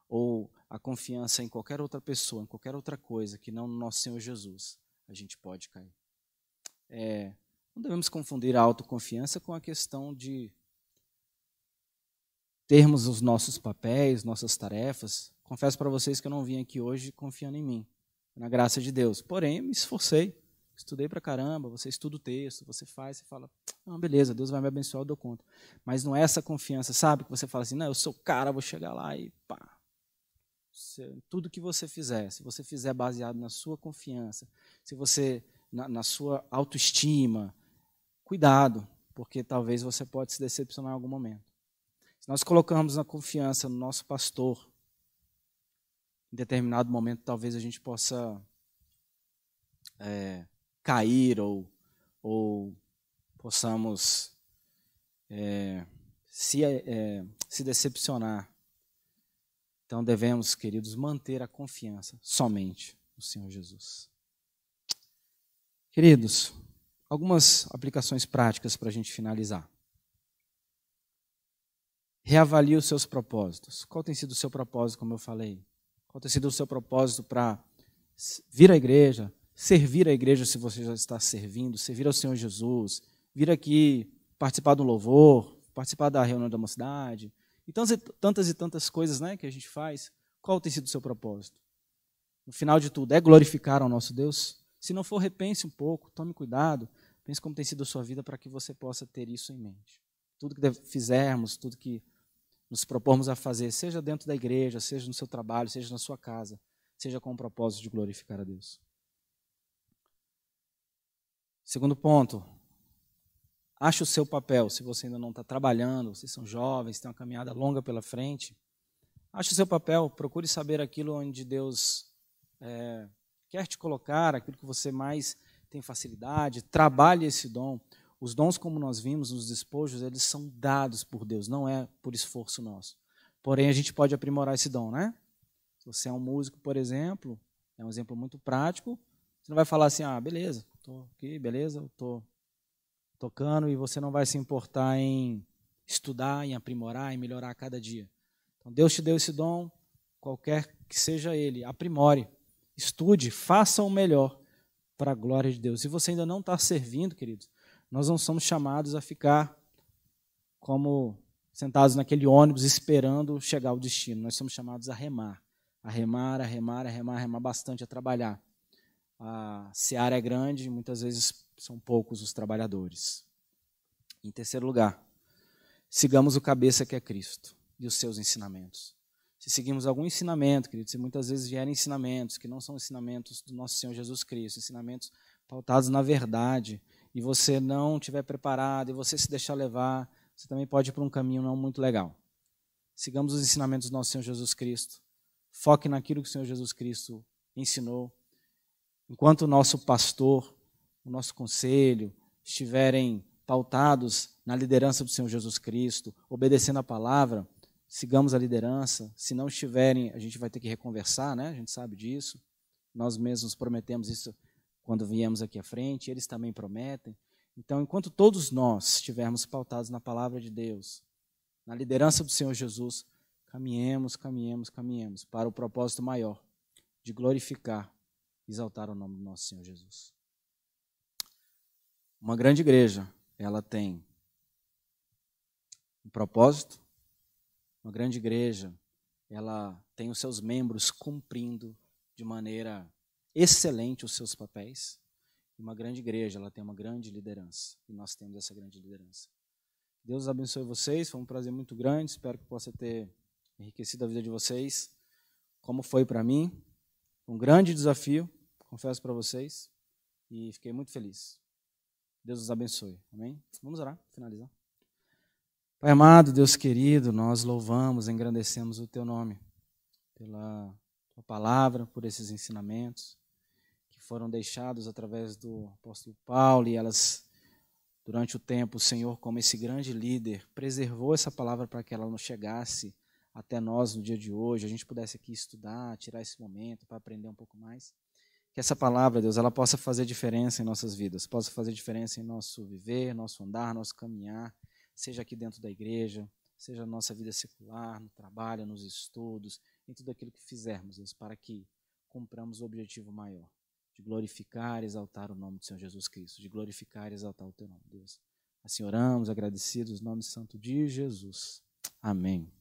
ou a confiança em qualquer outra pessoa, em qualquer outra coisa que não no nosso Senhor Jesus, a gente pode cair. É, não devemos confundir a autoconfiança com a questão de termos os nossos papéis, nossas tarefas. Confesso para vocês que eu não vim aqui hoje confiando em mim, na graça de Deus. Porém, me esforcei, estudei para caramba, você estuda o texto, você faz, você fala, ah, beleza, Deus vai me abençoar, eu dou conta. Mas não é essa confiança, sabe? Que você fala assim, não, eu sou o cara, vou chegar lá e pá. Tudo que você fizer, se você fizer baseado na sua confiança, se você na, na sua autoestima, cuidado, porque talvez você pode se decepcionar em algum momento. Se nós colocamos a confiança no nosso pastor, em determinado momento talvez a gente possa é, cair ou, ou possamos é, se, é, é se decepcionar. Então devemos, queridos, manter a confiança somente no Senhor Jesus. Queridos, algumas aplicações práticas para a gente finalizar. Reavalie os seus propósitos. Qual tem sido o seu propósito, como eu falei? Qual tem sido o seu propósito para vir à igreja, servir à igreja se você já está servindo, servir ao Senhor Jesus, vir aqui participar do louvor, participar da reunião da mocidade, e tantas e tantas coisas né, que a gente faz. Qual tem sido o seu propósito? No final de tudo, é glorificar ao nosso Deus? Se não for, repense um pouco, tome cuidado, pense como tem sido a sua vida para que você possa ter isso em mente. Tudo que fizermos, tudo que nos propormos a fazer, seja dentro da igreja, seja no seu trabalho, seja na sua casa, seja com o propósito de glorificar a Deus. Segundo ponto, ache o seu papel. Se você ainda não está trabalhando, vocês são jovens, tem uma caminhada longa pela frente, ache o seu papel, procure saber aquilo onde Deus é, quer te colocar, aquilo que você mais tem facilidade, trabalhe esse dom. Os dons, como nós vimos, nos despojos, eles são dados por Deus, não é por esforço nosso. Porém, a gente pode aprimorar esse dom, né? Se você é um músico, por exemplo, é um exemplo muito prático, você não vai falar assim, ah, beleza, estou aqui, beleza, estou tocando, e você não vai se importar em estudar, em aprimorar, em melhorar a cada dia. Então, Deus te deu esse dom, qualquer que seja ele, aprimore. Estude, faça o melhor para a glória de Deus. Se você ainda não está servindo, queridos, nós não somos chamados a ficar como sentados naquele ônibus esperando chegar ao destino. Nós somos chamados a remar, a remar, a remar, a remar, a remar bastante, a trabalhar. A seara é grande, muitas vezes são poucos os trabalhadores. Em terceiro lugar, sigamos o cabeça que é Cristo e os seus ensinamentos se seguimos algum ensinamento, queridos, e muitas vezes vierem ensinamentos que não são ensinamentos do nosso Senhor Jesus Cristo, ensinamentos pautados na verdade, e você não estiver preparado, e você se deixar levar, você também pode ir para um caminho não muito legal. Sigamos os ensinamentos do nosso Senhor Jesus Cristo. Foque naquilo que o Senhor Jesus Cristo ensinou. Enquanto o nosso pastor, o nosso conselho estiverem pautados na liderança do Senhor Jesus Cristo, obedecendo a palavra, sigamos a liderança. Se não estiverem, a gente vai ter que reconversar, né? A gente sabe disso. Nós mesmos prometemos isso quando viemos aqui à frente, eles também prometem. Então, enquanto todos nós estivermos pautados na palavra de Deus, na liderança do Senhor Jesus, caminhemos, caminhemos, caminhemos para o propósito maior de glorificar, exaltar o nome do nosso Senhor Jesus. Uma grande igreja, ela tem um propósito, uma grande igreja, ela tem os seus membros cumprindo de maneira excelente os seus papéis. Uma grande igreja, ela tem uma grande liderança. E nós temos essa grande liderança. Deus abençoe vocês, foi um prazer muito grande. Espero que possa ter enriquecido a vida de vocês, como foi para mim. Um grande desafio, confesso para vocês, e fiquei muito feliz. Deus os abençoe. Amém? Vamos orar, finalizar. Pai amado, Deus querido, nós louvamos, engrandecemos o teu nome pela tua palavra, por esses ensinamentos que foram deixados através do apóstolo Paulo e elas durante o tempo, o Senhor, como esse grande líder, preservou essa palavra para que ela não chegasse até nós no dia de hoje, a gente pudesse aqui estudar, tirar esse momento para aprender um pouco mais. Que essa palavra, Deus, ela possa fazer diferença em nossas vidas, possa fazer diferença em nosso viver, nosso andar, nosso caminhar seja aqui dentro da igreja, seja na nossa vida secular, no trabalho, nos estudos, em tudo aquilo que fizermos, Deus, para que cumpramos o objetivo maior de glorificar e exaltar o nome do Senhor Jesus Cristo, de glorificar e exaltar o teu nome, Deus. Assim oramos, agradecidos, nome santo de Jesus. Amém.